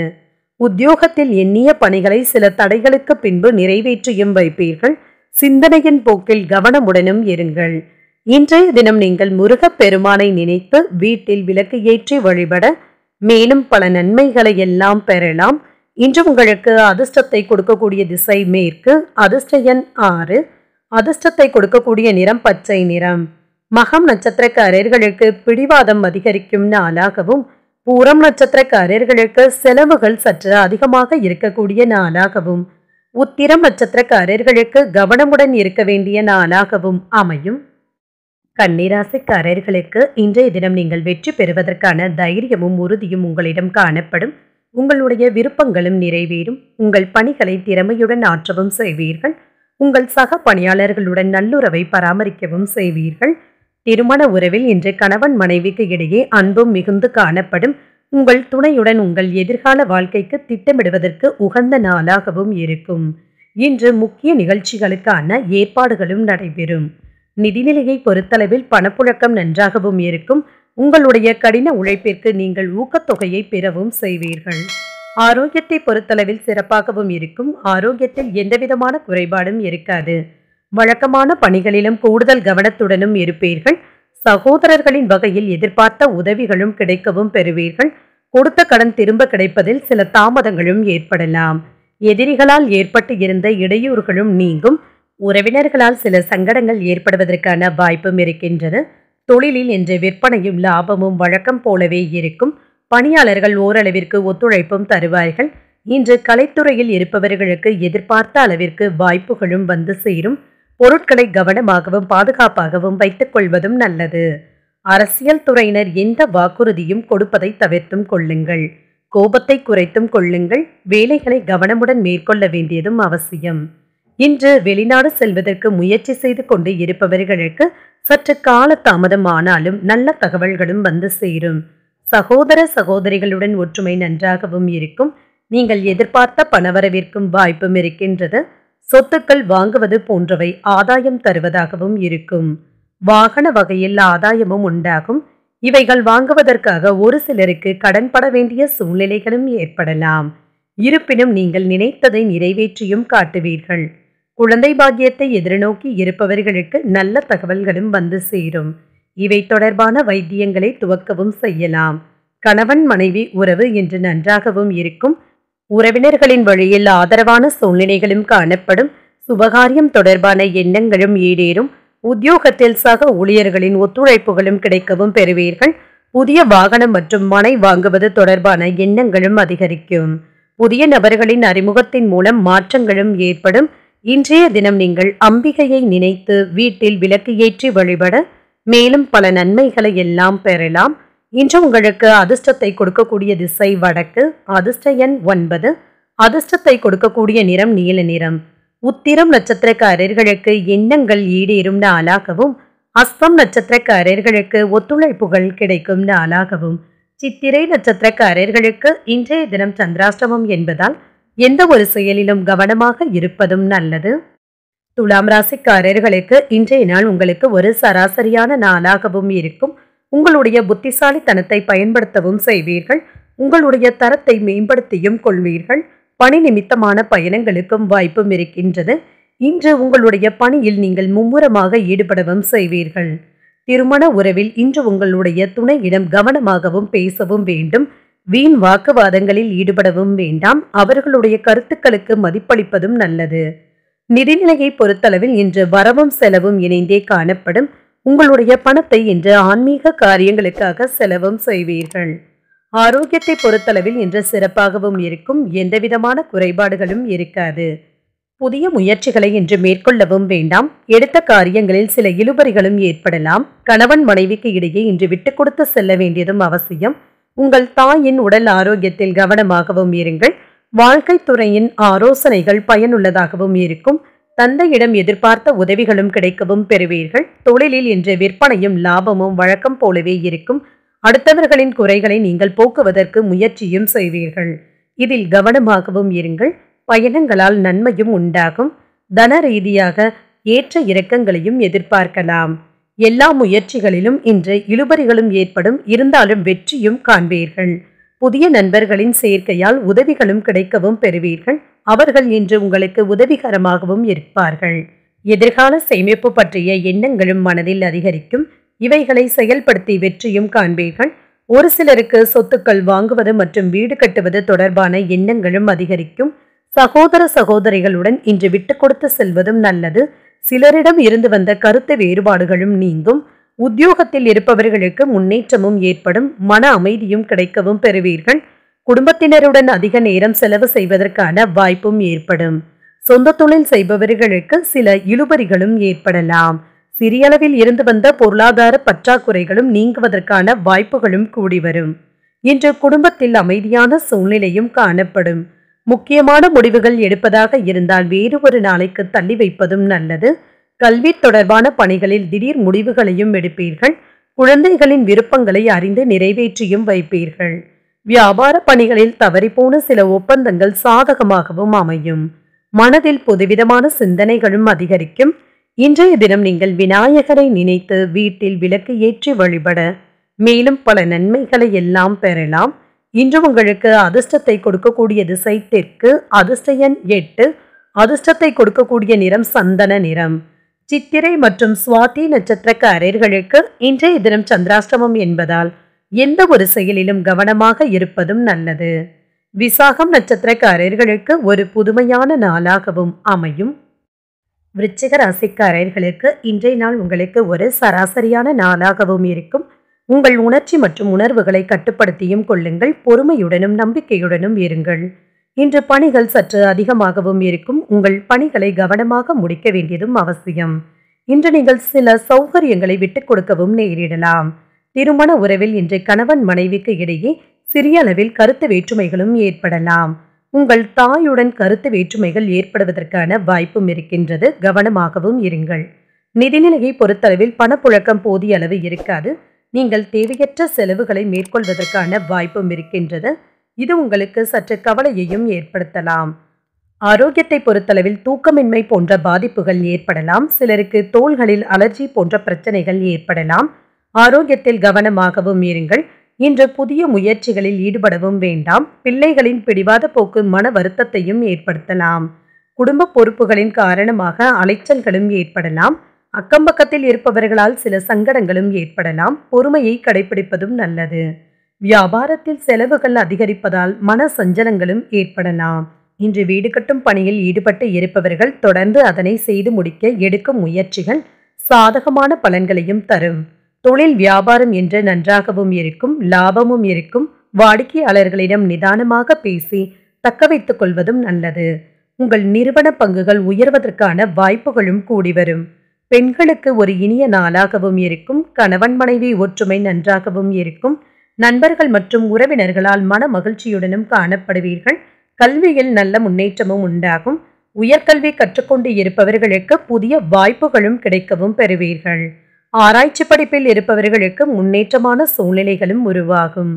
உத்தியோகத்தில் எண்ணிய பணிகளை சில தடைகளுக்கு பின்பு நிறைவேற்றியும் வைப்பீர்கள் சிந்தனையின் போக்கில் கவனமுடனும் இருங்கள் இன்றைய தினம் நீங்கள் முருகப் பெருமானை நினைத்து வீட்டில் விளக்கு ஏற்றி வழிபட மேலும் பல நன்மைகளை எல்லாம் பெறலாம் இன்று உங்களுக்கு அதிர்ஷ்டத்தை கொடுக்கக்கூடிய திசை மேற்கு அதிர்ஷ்ட எண் ஆறு அதிர்ஷ்டத்தை கொடுக்கக்கூடிய நிறம் பச்சை நிறம் மகம் நட்சத்திரக்காரர்களுக்கு பிடிவாதம் அதிகரிக்கும் நாளாகவும் பூரம் நட்சத்திரக்காரர்களுக்கு செலவுகள் சற்று அதிகமாக இருக்கக்கூடிய நாளாகவும் உத்திரம் நட்சத்திரக்காரர்களுக்கு கவனமுடன் இருக்க வேண்டிய நாளாகவும் அமையும் கன்னிராசிக்காரர்களுக்கு இன்றைய தினம் நீங்கள் வெற்றி பெறுவதற்கான தைரியமும் உறுதியும் உங்களிடம் காணப்படும் உங்களுடைய விருப்பங்களும் நிறைவேறும் உங்கள் பணிகளை திறமையுடன் ஆற்றவும் செய்வீர்கள் உங்கள் சக பணியாளர்களுடன் நல்லுறவை பராமரிக்கவும் செய்வீர்கள் திருமண உறவில் இன்று கணவன் மனைவிக்கு இடையே அன்பும் மிகுந்து காணப்படும் உங்கள் துணையுடன் உங்கள் எதிர்கால வாழ்க்கைக்கு திட்டமிடுவதற்கு உகந்த நாளாகவும் இருக்கும் இன்று முக்கிய நிகழ்ச்சிகளுக்கான ஏற்பாடுகளும் நடைபெறும் நிதிநிலையை பொறுத்தளவில் பணப்புழக்கம் நன்றாகவும் இருக்கும் உங்களுடைய கடின உழைப்பிற்கு நீங்கள் ஊக்கத்தொகையை பெறவும் செய்வீர்கள் ஆரோக்கியத்தை பொறுத்தளவில் சிறப்பாகவும் இருக்கும் ஆரோக்கியத்தில் எந்தவிதமான குறைபாடும் இருக்காது வழக்கமான பணிகளிலும் கூடுதல் கவனத்துடனும் இருப்பீர்கள் சகோதரர்களின் வகையில் எதிர்பார்த்த உதவிகளும் கிடைக்கவும் பெறுவீர்கள் கொடுத்த கடன் திரும்ப கிடைப்பதில் சில தாமதங்களும் ஏற்படலாம் எதிரிகளால் ஏற்பட்டு இருந்த இடையூறுகளும் நீங்கும் உறவினர்களால் சில சங்கடங்கள் ஏற்படுவதற்கான வாய்ப்பும் இருக்கின்றது தொழிலில் இன்று விற்பனையும் லாபமும் வழக்கம் போலவே இருக்கும் பணியாளர்கள் ஓரளவிற்கு ஒத்துழைப்பும் தருவார்கள் இன்று கலைத்துறையில் இருப்பவர்களுக்கு எதிர்பார்த்த அளவிற்கு வாய்ப்புகளும் வந்து சேரும் பொருட்களை கவனமாகவும் பாதுகாப்பாகவும் வைத்துக் கொள்வதும் நல்லது அரசியல் துறையினர் எந்த வாக்குறுதியும் கொடுப்பதை தவிர்த்தும் கொள்ளுங்கள் கோபத்தை குறைத்தும் கொள்ளுங்கள் வேலைகளை கவனமுடன் மேற்கொள்ள வேண்டியதும் அவசியம் இன்று வெளிநாடு செல்வதற்கு முயற்சி செய்து கொண்டு இருப்பவர்களுக்கு சற்று கால தாமதமானாலும் நல்ல தகவல்களும் வந்து சேரும் சகோதர சகோதரிகளுடன் ஒற்றுமை நன்றாகவும் இருக்கும் நீங்கள் எதிர்பார்த்த பணவரவிற்கும் வாய்ப்பும் இருக்கின்றது சொத்துக்கள் வாங்குவது போன்றவை ஆதாயம் தருவதாகவும் இருக்கும் வாகன வகையில் ஆதாயமும் உண்டாகும் இவைகள் வாங்குவதற்காக ஒரு சிலருக்கு கடன்பட வேண்டிய சூழ்நிலைகளும் ஏற்படலாம் இருப்பினும் நீங்கள் நினைத்ததை நிறைவேற்றியும் காட்டுவீர்கள் குழந்தை பாக்கியத்தை எதிர்நோக்கி இருப்பவர்களுக்கு நல்ல தகவல்களும் வந்து சேரும் இவை தொடர்பான வைத்தியங்களை துவக்கவும் செய்யலாம் கணவன் மனைவி உறவு இன்று நன்றாகவும் இருக்கும் உறவினர்களின் வழியில் ஆதரவான சூழ்நிலைகளும் காணப்படும் சுபகாரியம் தொடர்பான எண்ணங்களும் ஈடேறும் உத்தியோகத்தில் சக ஊழியர்களின் ஒத்துழைப்புகளும் கிடைக்கவும் பெறுவீர்கள் புதிய வாகனம் மற்றும் மனை வாங்குவது தொடர்பான எண்ணங்களும் அதிகரிக்கும் புதிய நபர்களின் அறிமுகத்தின் மூலம் மாற்றங்களும் ஏற்படும் இன்றைய தினம் நீங்கள் அம்பிகையை நினைத்து வீட்டில் விளக்கு ஏற்றி வழிபட மேலும் பல நன்மைகளை எல்லாம் பெறலாம் இன்று உங்களுக்கு அதிர்ஷ்டத்தை கொடுக்கக்கூடிய திசை வடக்கு அதிர்ஷ்ட எண் ஒன்பது அதிர்ஷ்டத்தை கொடுக்கக்கூடிய நிறம் நீல நிறம் உத்திரம் நட்சத்திரக்காரர்களுக்கு எண்ணங்கள் ஈடேறும் நாளாகவும் அஸ்தம் நட்சத்திரக்காரர்களுக்கு ஒத்துழைப்புகள் கிடைக்கும் நாளாகவும் சித்திரை நட்சத்திரக்காரர்களுக்கு இன்றைய தினம் சந்திராஷ்டமம் என்பதால் எந்த ஒரு செயலிலும் கவனமாக இருப்பதும் நல்லது துலாம் ராசிக்காரர்களுக்கு இன்றைய நாள் உங்களுக்கு ஒரு சராசரியான நாளாகவும் இருக்கும் உங்களுடைய புத்திசாலித்தனத்தை பயன்படுத்தவும் செய்வீர்கள் உங்களுடைய தரத்தை மேம்படுத்தியும் கொள்வீர்கள் பணி நிமித்தமான பயணங்களுக்கும் வாய்ப்பும் இருக்கின்றது இன்று உங்களுடைய பணியில் நீங்கள் மும்முரமாக ஈடுபடவும் செய்வீர்கள் திருமண உறவில் இன்று உங்களுடைய துணையிடம் கவனமாகவும் பேசவும் வேண்டும் வீண் வாக்குவாதங்களில் ஈடுபடவும் வேண்டாம் அவர்களுடைய கருத்துக்களுக்கு மதிப்பளிப்பதும் நல்லது நிதிநிலையை பொறுத்தளவில் இன்று வரவும் செலவும் இணைந்தே காணப்படும் உங்களுடைய பணத்தை இன்று ஆன்மீக காரியங்களுக்காக செலவும் செய்வீர்கள் ஆரோக்கியத்தை பொறுத்தளவில் இன்று சிறப்பாகவும் இருக்கும் எந்தவிதமான குறைபாடுகளும் இருக்காது புதிய முயற்சிகளை இன்று மேற்கொள்ளவும் வேண்டாம் எடுத்த காரியங்களில் சில இழுபறிகளும் ஏற்படலாம் கணவன் மனைவிக்கு இடையே இன்று விட்டு கொடுத்து செல்ல வேண்டியதும் அவசியம் உங்கள் தாயின் உடல் ஆரோக்கியத்தில் கவனமாகவும் இருங்கள் வாழ்க்கை துறையின் ஆலோசனைகள் பயனுள்ளதாகவும் இருக்கும் தந்தையிடம் எதிர்பார்த்த உதவிகளும் கிடைக்கவும் பெறுவீர்கள் தொழிலில் இன்று விற்பனையும் லாபமும் வழக்கம் போலவே இருக்கும் அடுத்தவர்களின் குறைகளை நீங்கள் போக்குவதற்கு முயற்சியும் செய்வீர்கள் இதில் கவனமாகவும் இருங்கள் பயணங்களால் நன்மையும் உண்டாகும் தன ரீதியாக ஏற்ற இறக்கங்களையும் எதிர்பார்க்கலாம் எல்லா முயற்சிகளிலும் இன்று இழுபறிகளும் ஏற்படும் இருந்தாலும் வெற்றியும் காண்பீர்கள் புதிய நண்பர்களின் சேர்க்கையால் உதவிகளும் கிடைக்கவும் பெறுவீர்கள் அவர்கள் இன்று உங்களுக்கு உதவிகரமாகவும் இருப்பார்கள் எதிர்கால சேமிப்பு பற்றிய எண்ணங்களும் மனதில் அதிகரிக்கும் இவைகளை செயல்படுத்தி வெற்றியும் காண்பீர்கள் ஒரு சிலருக்கு சொத்துக்கள் வாங்குவது மற்றும் வீடு கட்டுவது தொடர்பான எண்ணங்களும் அதிகரிக்கும் சகோதர சகோதரிகளுடன் இன்று விட்டு கொடுத்து செல்வதும் நல்லது சிலரிடம் இருந்து வந்த கருத்து வேறுபாடுகளும் நீங்கும் உத்தியோகத்தில் இருப்பவர்களுக்கு முன்னேற்றமும் ஏற்படும் மன அமைதியும் கிடைக்கவும் பெறுவீர்கள் குடும்பத்தினருடன் அதிக நேரம் செலவு செய்வதற்கான வாய்ப்பும் ஏற்படும் சொந்த தொழில் செய்பவர்களுக்கு சில இழுபறிகளும் ஏற்படலாம் சிறியளவில் இருந்து வந்த பொருளாதார பற்றாக்குறைகளும் நீங்குவதற்கான வாய்ப்புகளும் கூடி வரும் இன்று குடும்பத்தில் அமைதியான சூழ்நிலையும் காணப்படும் முக்கியமான முடிவுகள் எடுப்பதாக இருந்தால் வேறு ஒரு நாளைக்கு தள்ளி வைப்பதும் நல்லது கல்வி தொடர்பான பணிகளில் திடீர் முடிவுகளையும் எடுப்பீர்கள் குழந்தைகளின் விருப்பங்களை அறிந்து நிறைவேற்றியும் வைப்பீர்கள் வியாபார பணிகளில் தவறிப்போன சில ஒப்பந்தங்கள் சாதகமாகவும் அமையும் மனதில் புதுவிதமான சிந்தனைகளும் அதிகரிக்கும் இன்றைய தினம் நீங்கள் விநாயகரை நினைத்து வீட்டில் விளக்கு ஏற்றி வழிபட மேலும் பல நன்மைகளை எல்லாம் பெறலாம் இன்று உங்களுக்கு அதிர்ஷ்டத்தை கொடுக்கக்கூடிய திசை தெற்கு அதிர்ஷ்ட எண் எட்டு அதிர்ஷ்டத்தை கொடுக்கக்கூடிய நிறம் சந்தன நிறம் சித்திரை மற்றும் சுவாதி நட்சத்திரக்காரர்களுக்கு இன்றைய தினம் சந்திராஷ்டமம் என்பதால் எந்த ஒரு செயலிலும் கவனமாக இருப்பதும் நல்லது விசாகம் நட்சத்திரக்காரர்களுக்கு ஒரு புதுமையான நாளாகவும் அமையும் விருச்சிக ராசிக்காரர்களுக்கு இன்றைய நாள் உங்களுக்கு ஒரு சராசரியான நாளாகவும் இருக்கும் உங்கள் உணர்ச்சி மற்றும் உணர்வுகளை கட்டுப்படுத்தியும் கொள்ளுங்கள் பொறுமையுடனும் நம்பிக்கையுடனும் இருங்கள் இன்று பணிகள் சற்று அதிகமாகவும் இருக்கும் உங்கள் பணிகளை கவனமாக முடிக்க வேண்டியதும் அவசியம் இன்று நீங்கள் சில சௌகரியங்களை விட்டுக் கொடுக்கவும் நேரிடலாம் திருமண உறவில் இன்று கணவன் மனைவிக்கு இடையே சிறிய அளவில் கருத்து வேற்றுமைகளும் ஏற்படலாம் உங்கள் தாயுடன் கருத்து வேற்றுமைகள் ஏற்படுவதற்கான வாய்ப்பும் இருக்கின்றது கவனமாகவும் இருங்கள் நிதிநிலையை பொறுத்தளவில் பணப்புழக்கம் போதிய அளவு இருக்காது நீங்கள் தேவையற்ற செலவுகளை மேற்கொள்வதற்கான வாய்ப்பும் இருக்கின்றது இது உங்களுக்கு சற்று கவலையையும் ஏற்படுத்தலாம் ஆரோக்கியத்தை பொறுத்தளவில் தூக்கமின்மை போன்ற பாதிப்புகள் ஏற்படலாம் சிலருக்கு தோள்களில் அலர்ஜி போன்ற பிரச்சனைகள் ஏற்படலாம் ஆரோக்கியத்தில் கவனமாகவும் இருங்கள் இன்று புதிய முயற்சிகளில் ஈடுபடவும் வேண்டாம் பிள்ளைகளின் பிடிவாத போக்கு மன வருத்தத்தையும் ஏற்படுத்தலாம் குடும்ப பொறுப்புகளின் காரணமாக அலைச்சல்களும் ஏற்படலாம் அக்கம்பக்கத்தில் இருப்பவர்களால் சில சங்கடங்களும் ஏற்படலாம் பொறுமையை கடைபிடிப்பதும் நல்லது வியாபாரத்தில் செலவுகள் அதிகரிப்பதால் மன சஞ்சலங்களும் ஏற்படலாம் இன்று வீடு கட்டும் பணியில் ஈடுபட்டு இருப்பவர்கள் தொடர்ந்து அதனை செய்து முடிக்க எடுக்கும் முயற்சிகள் சாதகமான பலன்களையும் தரும் தொழில் வியாபாரம் என்று நன்றாகவும் இருக்கும் லாபமும் இருக்கும் வாடிக்கையாளர்களிடம் நிதானமாக பேசி தக்க வைத்துக் கொள்வதும் நல்லது உங்கள் நிறுவன பங்குகள் உயர்வதற்கான வாய்ப்புகளும் கூடி வரும் பெண்களுக்கு ஒரு இனிய நாளாகவும் இருக்கும் கணவன் மனைவி ஒற்றுமை நன்றாகவும் இருக்கும் நண்பர்கள் மற்றும் உறவினர்களால் மன மகிழ்ச்சியுடனும் காணப்படுவீர்கள் கல்வியில் நல்ல முன்னேற்றமும் உண்டாகும் உயர்கல்வி கற்றுக்கொண்டு இருப்பவர்களுக்கு புதிய வாய்ப்புகளும் கிடைக்கவும் பெறுவீர்கள் ஆராய்ச்சி படிப்பில் இருப்பவர்களுக்கு முன்னேற்றமான சூழ்நிலைகளும் உருவாகும்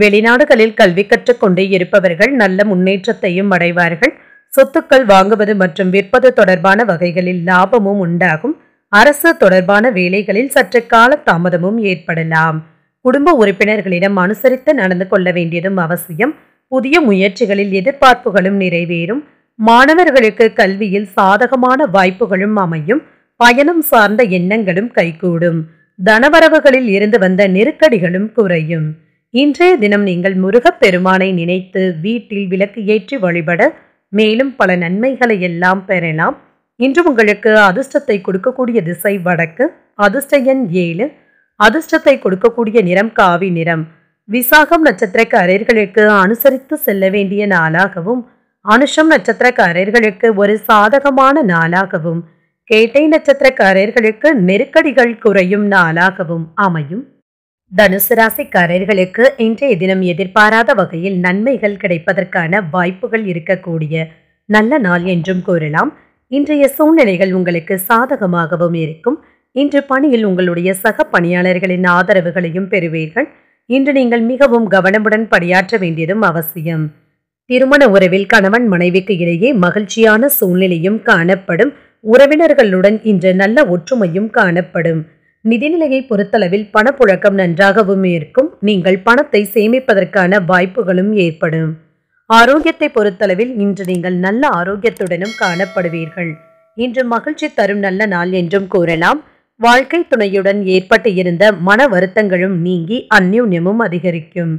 வெளிநாடுகளில் கல்வி கற்றுக்கொண்டு இருப்பவர்கள் நல்ல முன்னேற்றத்தையும் அடைவார்கள் சொத்துக்கள் வாங்குவது மற்றும் விற்பது தொடர்பான வகைகளில் லாபமும் உண்டாகும் அரசு தொடர்பான வேலைகளில் சற்று கால தாமதமும் ஏற்படலாம் குடும்ப உறுப்பினர்களிடம் அனுசரித்து நடந்து கொள்ள வேண்டியதும் அவசியம் புதிய முயற்சிகளில் எதிர்பார்ப்புகளும் நிறைவேறும் மாணவர்களுக்கு கல்வியில் சாதகமான வாய்ப்புகளும் அமையும் பயணம் சார்ந்த எண்ணங்களும் கைகூடும் தனவரவுகளில் இருந்து வந்த நெருக்கடிகளும் குறையும் இன்றைய தினம் நீங்கள் முருகப் பெருமானை நினைத்து வீட்டில் விளக்கு ஏற்றி வழிபட மேலும் பல நன்மைகளை எல்லாம் பெறலாம் இன்று உங்களுக்கு அதிர்ஷ்டத்தை கொடுக்கக்கூடிய திசை வடக்கு அதிர்ஷ்ட எண் ஏழு அதிர்ஷ்டத்தை கொடுக்கக்கூடிய நிறம் காவி நிறம் விசாகம் நட்சத்திரக்காரர்களுக்கு அனுசரித்து செல்ல வேண்டிய நாளாகவும் அனுஷம் நட்சத்திரக்காரர்களுக்கு ஒரு சாதகமான நாளாகவும் கேட்டை நட்சத்திரக்காரர்களுக்கு நெருக்கடிகள் குறையும் நாளாகவும் அமையும் தனுசு ராசிக்காரர்களுக்கு இன்றைய தினம் எதிர்பாராத வகையில் நன்மைகள் கிடைப்பதற்கான வாய்ப்புகள் இருக்கக்கூடிய நல்ல நாள் என்றும் கூறலாம் இன்றைய சூழ்நிலைகள் உங்களுக்கு சாதகமாகவும் இருக்கும் இன்று பணியில் உங்களுடைய சக பணியாளர்களின் ஆதரவுகளையும் பெறுவீர்கள் இன்று நீங்கள் மிகவும் கவனமுடன் பணியாற்ற வேண்டியதும் அவசியம் திருமண உறவில் கணவன் மனைவிக்கு இடையே மகிழ்ச்சியான சூழ்நிலையும் காணப்படும் உறவினர்களுடன் இன்று நல்ல ஒற்றுமையும் காணப்படும் நிதிநிலையை பொறுத்தளவில் பணப்புழக்கம் நன்றாகவும் இருக்கும் நீங்கள் பணத்தை சேமிப்பதற்கான வாய்ப்புகளும் ஏற்படும் ஆரோக்கியத்தை பொறுத்தளவில் இன்று நீங்கள் நல்ல ஆரோக்கியத்துடனும் காணப்படுவீர்கள் இன்று மகிழ்ச்சி தரும் நல்ல நாள் என்றும் கூறலாம் வாழ்க்கை துணையுடன் ஏற்பட்டு இருந்த மன வருத்தங்களும் நீங்கி அந்யூன்யமும் அதிகரிக்கும்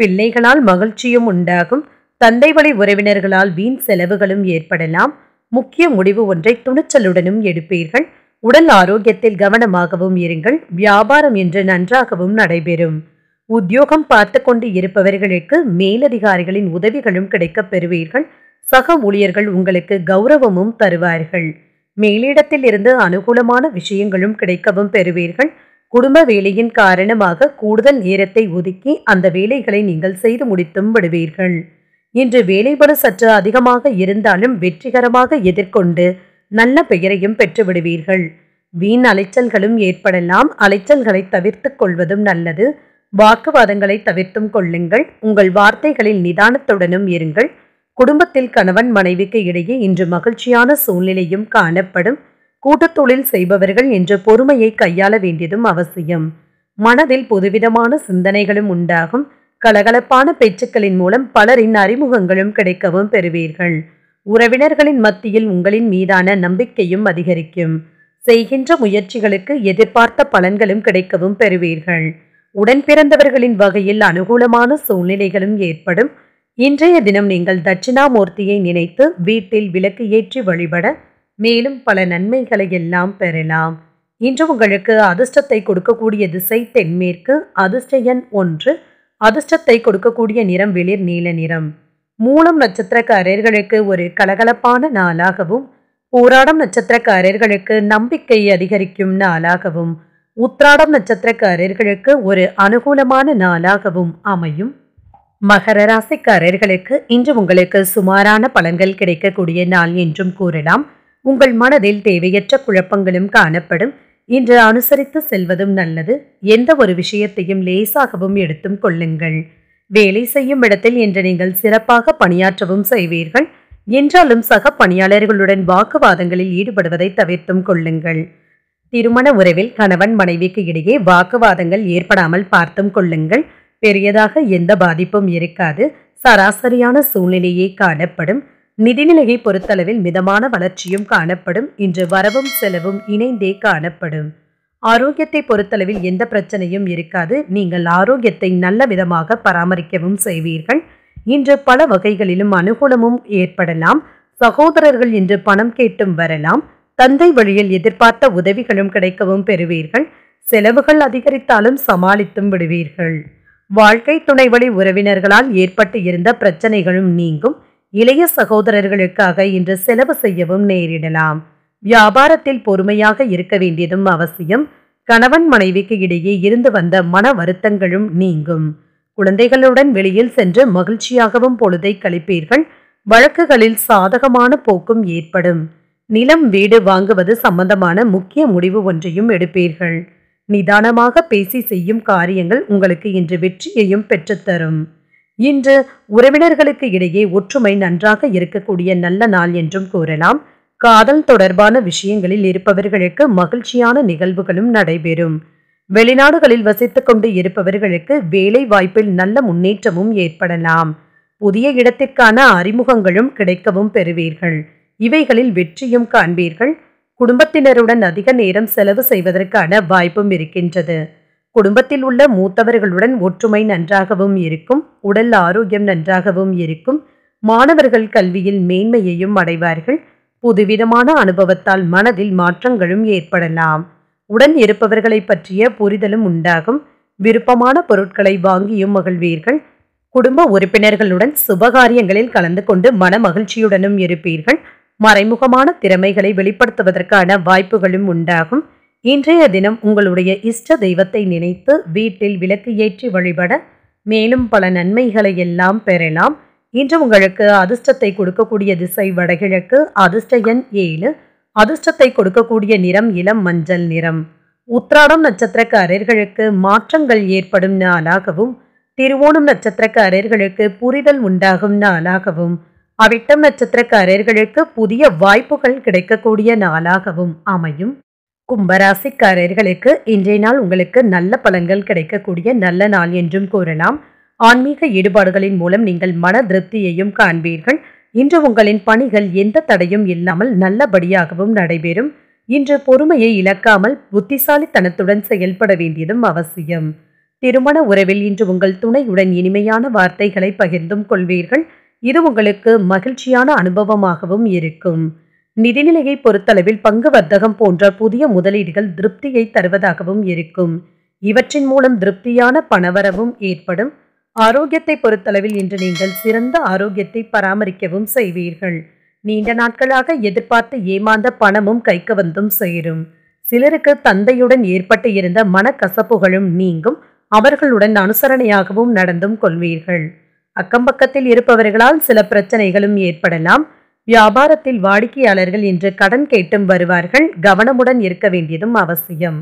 பிள்ளைகளால் மகிழ்ச்சியும் உண்டாகும் தந்தை வழி உறவினர்களால் வீண் செலவுகளும் ஏற்படலாம் முக்கிய முடிவு ஒன்றை துணிச்சலுடனும் எடுப்பீர்கள் உடல் ஆரோக்கியத்தில் கவனமாகவும் இருங்கள் வியாபாரம் என்று நன்றாகவும் நடைபெறும் உத்தியோகம் பார்த்து கொண்டு இருப்பவர்களுக்கு மேலதிகாரிகளின் உதவிகளும் கிடைக்கப் பெறுவீர்கள் சக ஊழியர்கள் உங்களுக்கு கௌரவமும் தருவார்கள் மேலிடத்தில் இருந்து அனுகூலமான விஷயங்களும் கிடைக்கவும் பெறுவீர்கள் குடும்ப வேலையின் காரணமாக கூடுதல் நேரத்தை ஒதுக்கி அந்த வேலைகளை நீங்கள் செய்து முடித்தும் விடுவீர்கள் இன்று வேலைபடு சற்று அதிகமாக இருந்தாலும் வெற்றிகரமாக எதிர்கொண்டு நல்ல பெயரையும் பெற்று விடுவீர்கள் வீண் அலைச்சல்களும் ஏற்படலாம் அலைச்சல்களை தவிர்த்து கொள்வதும் நல்லது வாக்குவாதங்களை தவிர்த்தும் கொள்ளுங்கள் உங்கள் வார்த்தைகளில் நிதானத்துடனும் இருங்கள் குடும்பத்தில் கணவன் மனைவிக்கு இடையே இன்று மகிழ்ச்சியான சூழ்நிலையும் காணப்படும் கூட்டத்தொழில் செய்பவர்கள் என்ற பொறுமையை கையாள வேண்டியதும் அவசியம் மனதில் புதுவிதமான சிந்தனைகளும் உண்டாகும் கலகலப்பான பேச்சுக்களின் மூலம் பலரின் அறிமுகங்களும் கிடைக்கவும் பெறுவீர்கள் உறவினர்களின் மத்தியில் உங்களின் மீதான நம்பிக்கையும் அதிகரிக்கும் செய்கின்ற முயற்சிகளுக்கு எதிர்பார்த்த பலன்களும் கிடைக்கவும் பெறுவீர்கள் உடன் பிறந்தவர்களின் வகையில் அனுகூலமான சூழ்நிலைகளும் ஏற்படும் இன்றைய தினம் நீங்கள் தட்சிணாமூர்த்தியை நினைத்து வீட்டில் விளக்கு ஏற்றி வழிபட மேலும் பல நன்மைகளை எல்லாம் பெறலாம் இன்று உங்களுக்கு அதிர்ஷ்டத்தை கொடுக்கக்கூடிய திசை தென்மேற்கு அதிர்ஷ்ட எண் ஒன்று அதிர்ஷ்டத்தை கொடுக்கக்கூடிய நிறம் வெளிர் நீல நிறம் மூலம் நட்சத்திரக்காரர்களுக்கு ஒரு கலகலப்பான நாளாகவும் போராடம் நட்சத்திரக்காரர்களுக்கு நம்பிக்கை அதிகரிக்கும் நாளாகவும் உத்ராடம் நட்சத்திரக்காரர்களுக்கு ஒரு அனுகூலமான நாளாகவும் அமையும் மகர ராசிக்காரர்களுக்கு இன்று உங்களுக்கு சுமாரான பலன்கள் கிடைக்கக்கூடிய நாள் என்றும் கூறலாம் உங்கள் மனதில் தேவையற்ற குழப்பங்களும் காணப்படும் இன்று அனுசரித்து செல்வதும் நல்லது எந்த ஒரு விஷயத்தையும் லேசாகவும் எடுத்தும் கொள்ளுங்கள் வேலை செய்யும் இடத்தில் இன்று நீங்கள் சிறப்பாக பணியாற்றவும் செய்வீர்கள் என்றாலும் சக பணியாளர்களுடன் வாக்குவாதங்களில் ஈடுபடுவதை தவிர்த்தும் கொள்ளுங்கள் திருமண உறவில் கணவன் மனைவிக்கு இடையே வாக்குவாதங்கள் ஏற்படாமல் பார்த்தும் கொள்ளுங்கள் பெரியதாக எந்த பாதிப்பும் இருக்காது சராசரியான சூழ்நிலையே காணப்படும் நிதிநிலையை பொறுத்தளவில் மிதமான வளர்ச்சியும் காணப்படும் இன்று வரவும் செலவும் இணைந்தே காணப்படும் ஆரோக்கியத்தை பொறுத்தளவில் எந்த பிரச்சனையும் இருக்காது நீங்கள் ஆரோக்கியத்தை நல்ல விதமாக பராமரிக்கவும் செய்வீர்கள் இன்று பல வகைகளிலும் அனுகூலமும் ஏற்படலாம் சகோதரர்கள் இன்று பணம் கேட்டும் வரலாம் தந்தை வழியில் எதிர்பார்த்த உதவிகளும் கிடைக்கவும் பெறுவீர்கள் செலவுகள் அதிகரித்தாலும் சமாளித்தும் விடுவீர்கள் வாழ்க்கை துணை வழி உறவினர்களால் ஏற்பட்டு இருந்த பிரச்சனைகளும் நீங்கும் இளைய சகோதரர்களுக்காக இன்று செலவு செய்யவும் நேரிடலாம் வியாபாரத்தில் பொறுமையாக இருக்க வேண்டியதும் அவசியம் கணவன் மனைவிக்கு இடையே இருந்து வந்த மன வருத்தங்களும் நீங்கும் குழந்தைகளுடன் வெளியில் சென்று மகிழ்ச்சியாகவும் பொழுதை கழிப்பீர்கள் வழக்குகளில் சாதகமான போக்கும் ஏற்படும் நிலம் வீடு வாங்குவது சம்பந்தமான முக்கிய முடிவு ஒன்றையும் எடுப்பீர்கள் நிதானமாக பேசி செய்யும் காரியங்கள் உங்களுக்கு இன்று வெற்றியையும் பெற்றுத்தரும் இன்று உறவினர்களுக்கு இடையே ஒற்றுமை நன்றாக இருக்கக்கூடிய நல்ல நாள் என்றும் கூறலாம் காதல் தொடர்பான விஷயங்களில் இருப்பவர்களுக்கு மகிழ்ச்சியான நிகழ்வுகளும் நடைபெறும் வெளிநாடுகளில் வசித்து கொண்டு இருப்பவர்களுக்கு வேலை வாய்ப்பில் நல்ல முன்னேற்றமும் ஏற்படலாம் புதிய இடத்திற்கான அறிமுகங்களும் கிடைக்கவும் பெறுவீர்கள் இவைகளில் வெற்றியும் காண்பீர்கள் குடும்பத்தினருடன் அதிக நேரம் செலவு செய்வதற்கான வாய்ப்பும் இருக்கின்றது குடும்பத்தில் உள்ள மூத்தவர்களுடன் ஒற்றுமை நன்றாகவும் இருக்கும் உடல் ஆரோக்கியம் நன்றாகவும் இருக்கும் மாணவர்கள் கல்வியில் மேன்மையையும் அடைவார்கள் புதுவிதமான அனுபவத்தால் மனதில் மாற்றங்களும் ஏற்படலாம் உடன் இருப்பவர்களை பற்றிய புரிதலும் உண்டாகும் விருப்பமான பொருட்களை வாங்கியும் மகிழ்வீர்கள் குடும்ப உறுப்பினர்களுடன் சுபகாரியங்களில் கலந்து கொண்டு மன மகிழ்ச்சியுடனும் இருப்பீர்கள் மறைமுகமான திறமைகளை வெளிப்படுத்துவதற்கான வாய்ப்புகளும் உண்டாகும் இன்றைய தினம் உங்களுடைய இஷ்ட தெய்வத்தை நினைத்து வீட்டில் விளக்கு ஏற்றி வழிபட மேலும் பல நன்மைகளை எல்லாம் பெறலாம் இன்று உங்களுக்கு அதிர்ஷ்டத்தை கொடுக்கக்கூடிய திசை வடகிழக்கு அதிர்ஷ்ட எண் ஏழு அதிர்ஷ்டத்தை கொடுக்கக்கூடிய நிறம் இளம் மஞ்சள் நிறம் உத்ராடம் நட்சத்திரக்காரர்களுக்கு மாற்றங்கள் ஏற்படும் நாளாகவும் திருவோணம் நட்சத்திரக்காரர்களுக்கு புரிதல் உண்டாகும் நாளாகவும் அவிட்டம் நட்சத்திரக்காரர்களுக்கு புதிய வாய்ப்புகள் கிடைக்கக்கூடிய நாளாகவும் அமையும் கும்பராசிக்காரர்களுக்கு இன்றைய நாள் உங்களுக்கு நல்ல பலன்கள் கிடைக்கக்கூடிய நல்ல நாள் என்றும் கூறலாம் ஆன்மீக ஈடுபாடுகளின் மூலம் நீங்கள் மன திருப்தியையும் காண்பீர்கள் இன்று உங்களின் பணிகள் எந்த தடையும் இல்லாமல் நல்லபடியாகவும் நடைபெறும் இன்று பொறுமையை இழக்காமல் புத்திசாலித்தனத்துடன் செயல்பட வேண்டியதும் அவசியம் திருமண உறவில் இன்று உங்கள் துணையுடன் இனிமையான வார்த்தைகளை பகிர்ந்தும் கொள்வீர்கள் இது உங்களுக்கு மகிழ்ச்சியான அனுபவமாகவும் இருக்கும் நிதிநிலையை பொறுத்தளவில் பங்கு வர்த்தகம் போன்ற புதிய முதலீடுகள் திருப்தியை தருவதாகவும் இருக்கும் இவற்றின் மூலம் திருப்தியான பணவரவும் ஏற்படும் ஆரோக்கியத்தை பொறுத்தளவில் இன்று நீங்கள் சிறந்த ஆரோக்கியத்தை பராமரிக்கவும் செய்வீர்கள் நீண்ட நாட்களாக எதிர்பார்த்து ஏமாந்த பணமும் கைக்கு வந்தும் சேரும் சிலருக்கு தந்தையுடன் ஏற்பட்டு இருந்த மனக்கசப்புகளும் நீங்கும் அவர்களுடன் அனுசரணையாகவும் நடந்தும் கொள்வீர்கள் அக்கம்பக்கத்தில் இருப்பவர்களால் சில பிரச்சனைகளும் ஏற்படலாம் வியாபாரத்தில் வாடிக்கையாளர்கள் இன்று கடன் கேட்டும் வருவார்கள் கவனமுடன் இருக்க வேண்டியதும் அவசியம்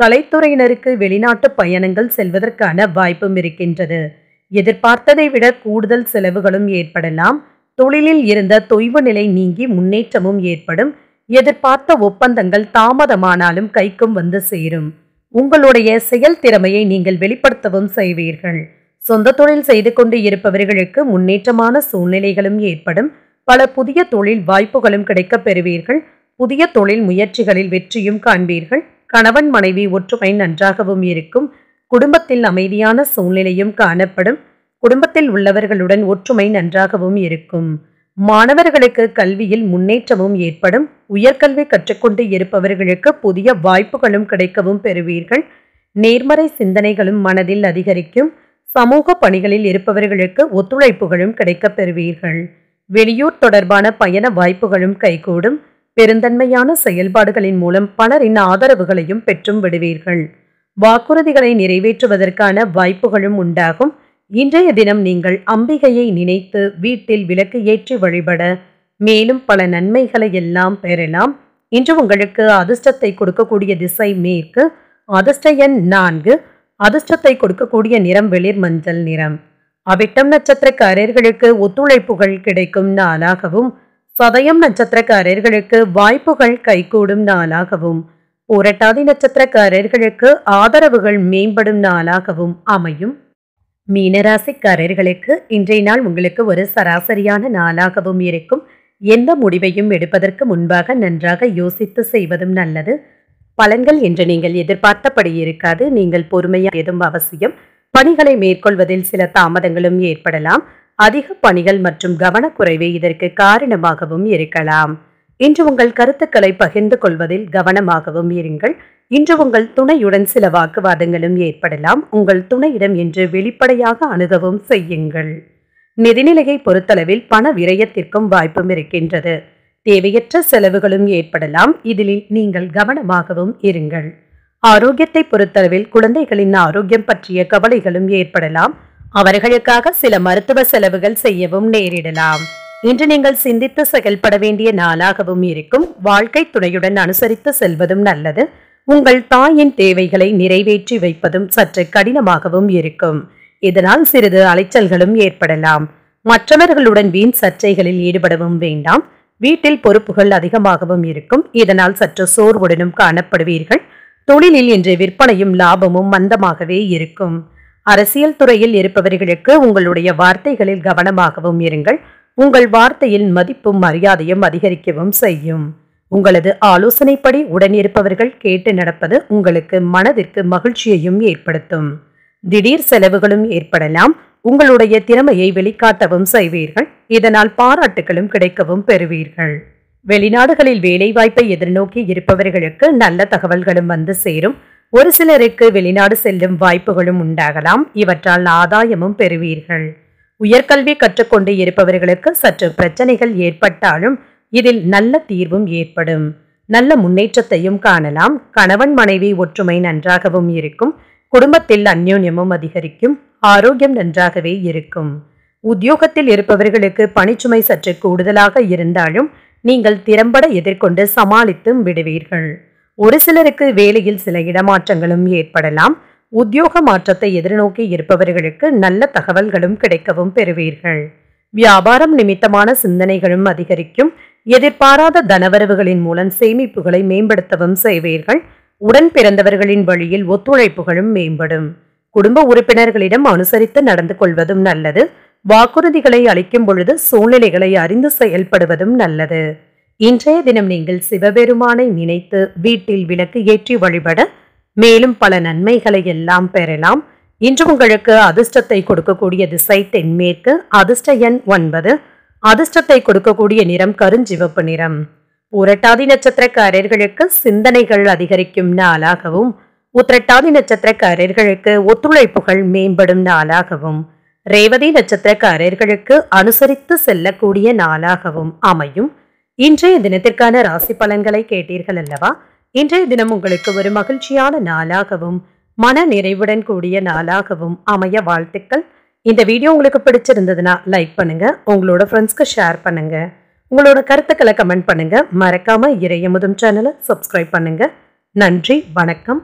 கலைத்துறையினருக்கு வெளிநாட்டு பயணங்கள் செல்வதற்கான வாய்ப்பும் இருக்கின்றது எதிர்பார்த்ததை விட கூடுதல் செலவுகளும் ஏற்படலாம் தொழிலில் இருந்த தொய்வு நிலை நீங்கி முன்னேற்றமும் ஏற்படும் எதிர்பார்த்த ஒப்பந்தங்கள் தாமதமானாலும் கைக்கும் வந்து சேரும் உங்களுடைய செயல் திறமையை நீங்கள் வெளிப்படுத்தவும் செய்வீர்கள் சொந்த தொழில் செய்து கொண்டு இருப்பவர்களுக்கு முன்னேற்றமான சூழ்நிலைகளும் ஏற்படும் பல புதிய தொழில் வாய்ப்புகளும் கிடைக்கப் பெறுவீர்கள் புதிய தொழில் முயற்சிகளில் வெற்றியும் காண்பீர்கள் கணவன் மனைவி ஒற்றுமை நன்றாகவும் இருக்கும் குடும்பத்தில் அமைதியான சூழ்நிலையும் காணப்படும் குடும்பத்தில் உள்ளவர்களுடன் ஒற்றுமை நன்றாகவும் இருக்கும் மாணவர்களுக்கு கல்வியில் முன்னேற்றமும் ஏற்படும் உயர்கல்வி கற்றுக்கொண்டு இருப்பவர்களுக்கு புதிய வாய்ப்புகளும் கிடைக்கவும் பெறுவீர்கள் நேர்மறை சிந்தனைகளும் மனதில் அதிகரிக்கும் சமூக பணிகளில் இருப்பவர்களுக்கு ஒத்துழைப்புகளும் கிடைக்கப் பெறுவீர்கள் வெளியூர் தொடர்பான பயண வாய்ப்புகளும் கைகூடும் பெருந்தன்மையான செயல்பாடுகளின் மூலம் பலரின் ஆதரவுகளையும் பெற்றும் விடுவீர்கள் வாக்குறுதிகளை நிறைவேற்றுவதற்கான வாய்ப்புகளும் உண்டாகும் இன்றைய தினம் நீங்கள் அம்பிகையை நினைத்து வீட்டில் விளக்கு ஏற்றி வழிபட மேலும் பல நன்மைகளை எல்லாம் பெறலாம் இன்று உங்களுக்கு அதிர்ஷ்டத்தை கொடுக்கக்கூடிய திசை மேற்கு அதிர்ஷ்ட எண் நான்கு அதிர்ஷ்டத்தை கொடுக்கக்கூடிய நிறம் வெளிர் மஞ்சள் நிறம் அவிட்டம் நட்சத்திரக்காரர்களுக்கு ஒத்துழைப்புகள் கிடைக்கும் நாளாகவும் சதயம் நட்சத்திரக்காரர்களுக்கு வாய்ப்புகள் கைகூடும் நாளாகவும் புரட்டாதி நட்சத்திரக்காரர்களுக்கு ஆதரவுகள் மேம்படும் நாளாகவும் அமையும் மீனராசிக்காரர்களுக்கு இன்றைய நாள் உங்களுக்கு ஒரு சராசரியான நாளாகவும் இருக்கும் எந்த முடிவையும் எடுப்பதற்கு முன்பாக நன்றாக யோசித்து செய்வதும் நல்லது பலன்கள் என்று நீங்கள் எதிர்பார்த்தபடி இருக்காது நீங்கள் பொறுமையா ஏதும் அவசியம் பணிகளை மேற்கொள்வதில் சில தாமதங்களும் ஏற்படலாம் அதிக பணிகள் மற்றும் கவனக்குறைவே இதற்கு காரணமாகவும் இருக்கலாம் இன்று உங்கள் கருத்துக்களை பகிர்ந்து கொள்வதில் கவனமாகவும் இருங்கள் இன்று உங்கள் துணையுடன் சில வாக்குவாதங்களும் ஏற்படலாம் உங்கள் துணையிடம் இன்று வெளிப்படையாக அணுகவும் செய்யுங்கள் நிதிநிலையை பொறுத்தளவில் பண விரயத்திற்கும் வாய்ப்பும் இருக்கின்றது தேவையற்ற செலவுகளும் ஏற்படலாம் இதில் நீங்கள் கவனமாகவும் இருங்கள் ஆரோக்கியத்தை பொறுத்தளவில் குழந்தைகளின் ஆரோக்கியம் பற்றிய கவலைகளும் ஏற்படலாம் அவர்களுக்காக சில மருத்துவ செலவுகள் செய்யவும் நேரிடலாம் இன்று நீங்கள் சிந்தித்து செயல்பட வேண்டிய நாளாகவும் இருக்கும் வாழ்க்கை துணையுடன் அனுசரித்து செல்வதும் நல்லது உங்கள் தாயின் தேவைகளை நிறைவேற்றி வைப்பதும் சற்று கடினமாகவும் இருக்கும் இதனால் சிறிது அலைச்சல்களும் ஏற்படலாம் மற்றவர்களுடன் வீண் சர்ச்சைகளில் ஈடுபடவும் வேண்டாம் வீட்டில் பொறுப்புகள் அதிகமாகவும் இருக்கும் இதனால் சற்று சோர்வுடனும் காணப்படுவீர்கள் தொழிலில் இன்று விற்பனையும் லாபமும் மந்தமாகவே இருக்கும் அரசியல் துறையில் இருப்பவர்களுக்கு உங்களுடைய வார்த்தைகளில் கவனமாகவும் இருங்கள் உங்கள் வார்த்தையில் மதிப்பும் மரியாதையும் அதிகரிக்கவும் செய்யும் உங்களது ஆலோசனைப்படி உடன் இருப்பவர்கள் கேட்டு நடப்பது உங்களுக்கு மனதிற்கு மகிழ்ச்சியையும் ஏற்படுத்தும் திடீர் செலவுகளும் ஏற்படலாம் உங்களுடைய திறமையை வெளிக்காட்டவும் செய்வீர்கள் இதனால் பாராட்டுகளும் கிடைக்கவும் பெறுவீர்கள் வெளிநாடுகளில் வேலைவாய்ப்பை எதிர்நோக்கி இருப்பவர்களுக்கு நல்ல தகவல்களும் வந்து சேரும் ஒரு சிலருக்கு வெளிநாடு செல்லும் வாய்ப்புகளும் உண்டாகலாம் இவற்றால் ஆதாயமும் பெறுவீர்கள் உயர்கல்வி கற்றுக்கொண்டு இருப்பவர்களுக்கு சற்று பிரச்சனைகள் ஏற்பட்டாலும் இதில் நல்ல தீர்வும் ஏற்படும் நல்ல முன்னேற்றத்தையும் காணலாம் கணவன் மனைவி ஒற்றுமை நன்றாகவும் இருக்கும் குடும்பத்தில் அந்யோன்யமும் அதிகரிக்கும் ஆரோக்கியம் நன்றாகவே இருக்கும் உத்தியோகத்தில் இருப்பவர்களுக்கு பணிச்சுமை சற்று கூடுதலாக இருந்தாலும் நீங்கள் திறம்பட எதிர்கொண்டு சமாளித்தும் விடுவீர்கள் ஒரு சிலருக்கு வேலையில் சில இடமாற்றங்களும் ஏற்படலாம் உத்தியோக மாற்றத்தை எதிர்நோக்கி இருப்பவர்களுக்கு நல்ல தகவல்களும் கிடைக்கவும் பெறுவீர்கள் வியாபாரம் நிமித்தமான சிந்தனைகளும் அதிகரிக்கும் எதிர்பாராத தனவரவுகளின் மூலம் சேமிப்புகளை மேம்படுத்தவும் செய்வீர்கள் உடன் பிறந்தவர்களின் வழியில் ஒத்துழைப்புகளும் மேம்படும் குடும்ப உறுப்பினர்களிடம் அனுசரித்து நடந்து கொள்வதும் நல்லது வாக்குறுதிகளை அளிக்கும் பொழுது சூழ்நிலைகளை அறிந்து செயல்படுவதும் நல்லது இன்றைய தினம் நீங்கள் சிவபெருமானை நினைத்து வீட்டில் விளக்கு ஏற்றி வழிபட மேலும் பல நன்மைகளை எல்லாம் பெறலாம் இன்று உங்களுக்கு அதிர்ஷ்டத்தை கொடுக்கக்கூடிய திசை தென்மேற்கு அதிர்ஷ்ட எண் ஒன்பது அதிர்ஷ்டத்தை கொடுக்கக்கூடிய நிறம் கருஞ்சிவப்பு நிறம் புரட்டாதி நட்சத்திரக்காரர்களுக்கு சிந்தனைகள் அதிகரிக்கும் நாளாகவும் உத்திரட்டாதி நட்சத்திரக்காரர்களுக்கு ஒத்துழைப்புகள் மேம்படும் நாளாகவும் ரேவதி நட்சத்திரக்காரர்களுக்கு அனுசரித்து செல்லக்கூடிய நாளாகவும் அமையும் இன்றைய தினத்திற்கான ராசி பலன்களை கேட்டீர்கள் அல்லவா இன்றைய தினம் உங்களுக்கு ஒரு மகிழ்ச்சியான நாளாகவும் மன நிறைவுடன் கூடிய நாளாகவும் அமைய வாழ்த்துக்கள் இந்த வீடியோ உங்களுக்கு பிடிச்சிருந்ததுன்னா லைக் பண்ணுங்க உங்களோட ஃப்ரெண்ட்ஸ்க்கு ஷேர் பண்ணுங்க உங்களோட கருத்துக்களை கமெண்ட் பண்ணுங்க மறக்காம முதும் சேனலை சப்ஸ்கிரைப் பண்ணுங்க நன்றி வணக்கம்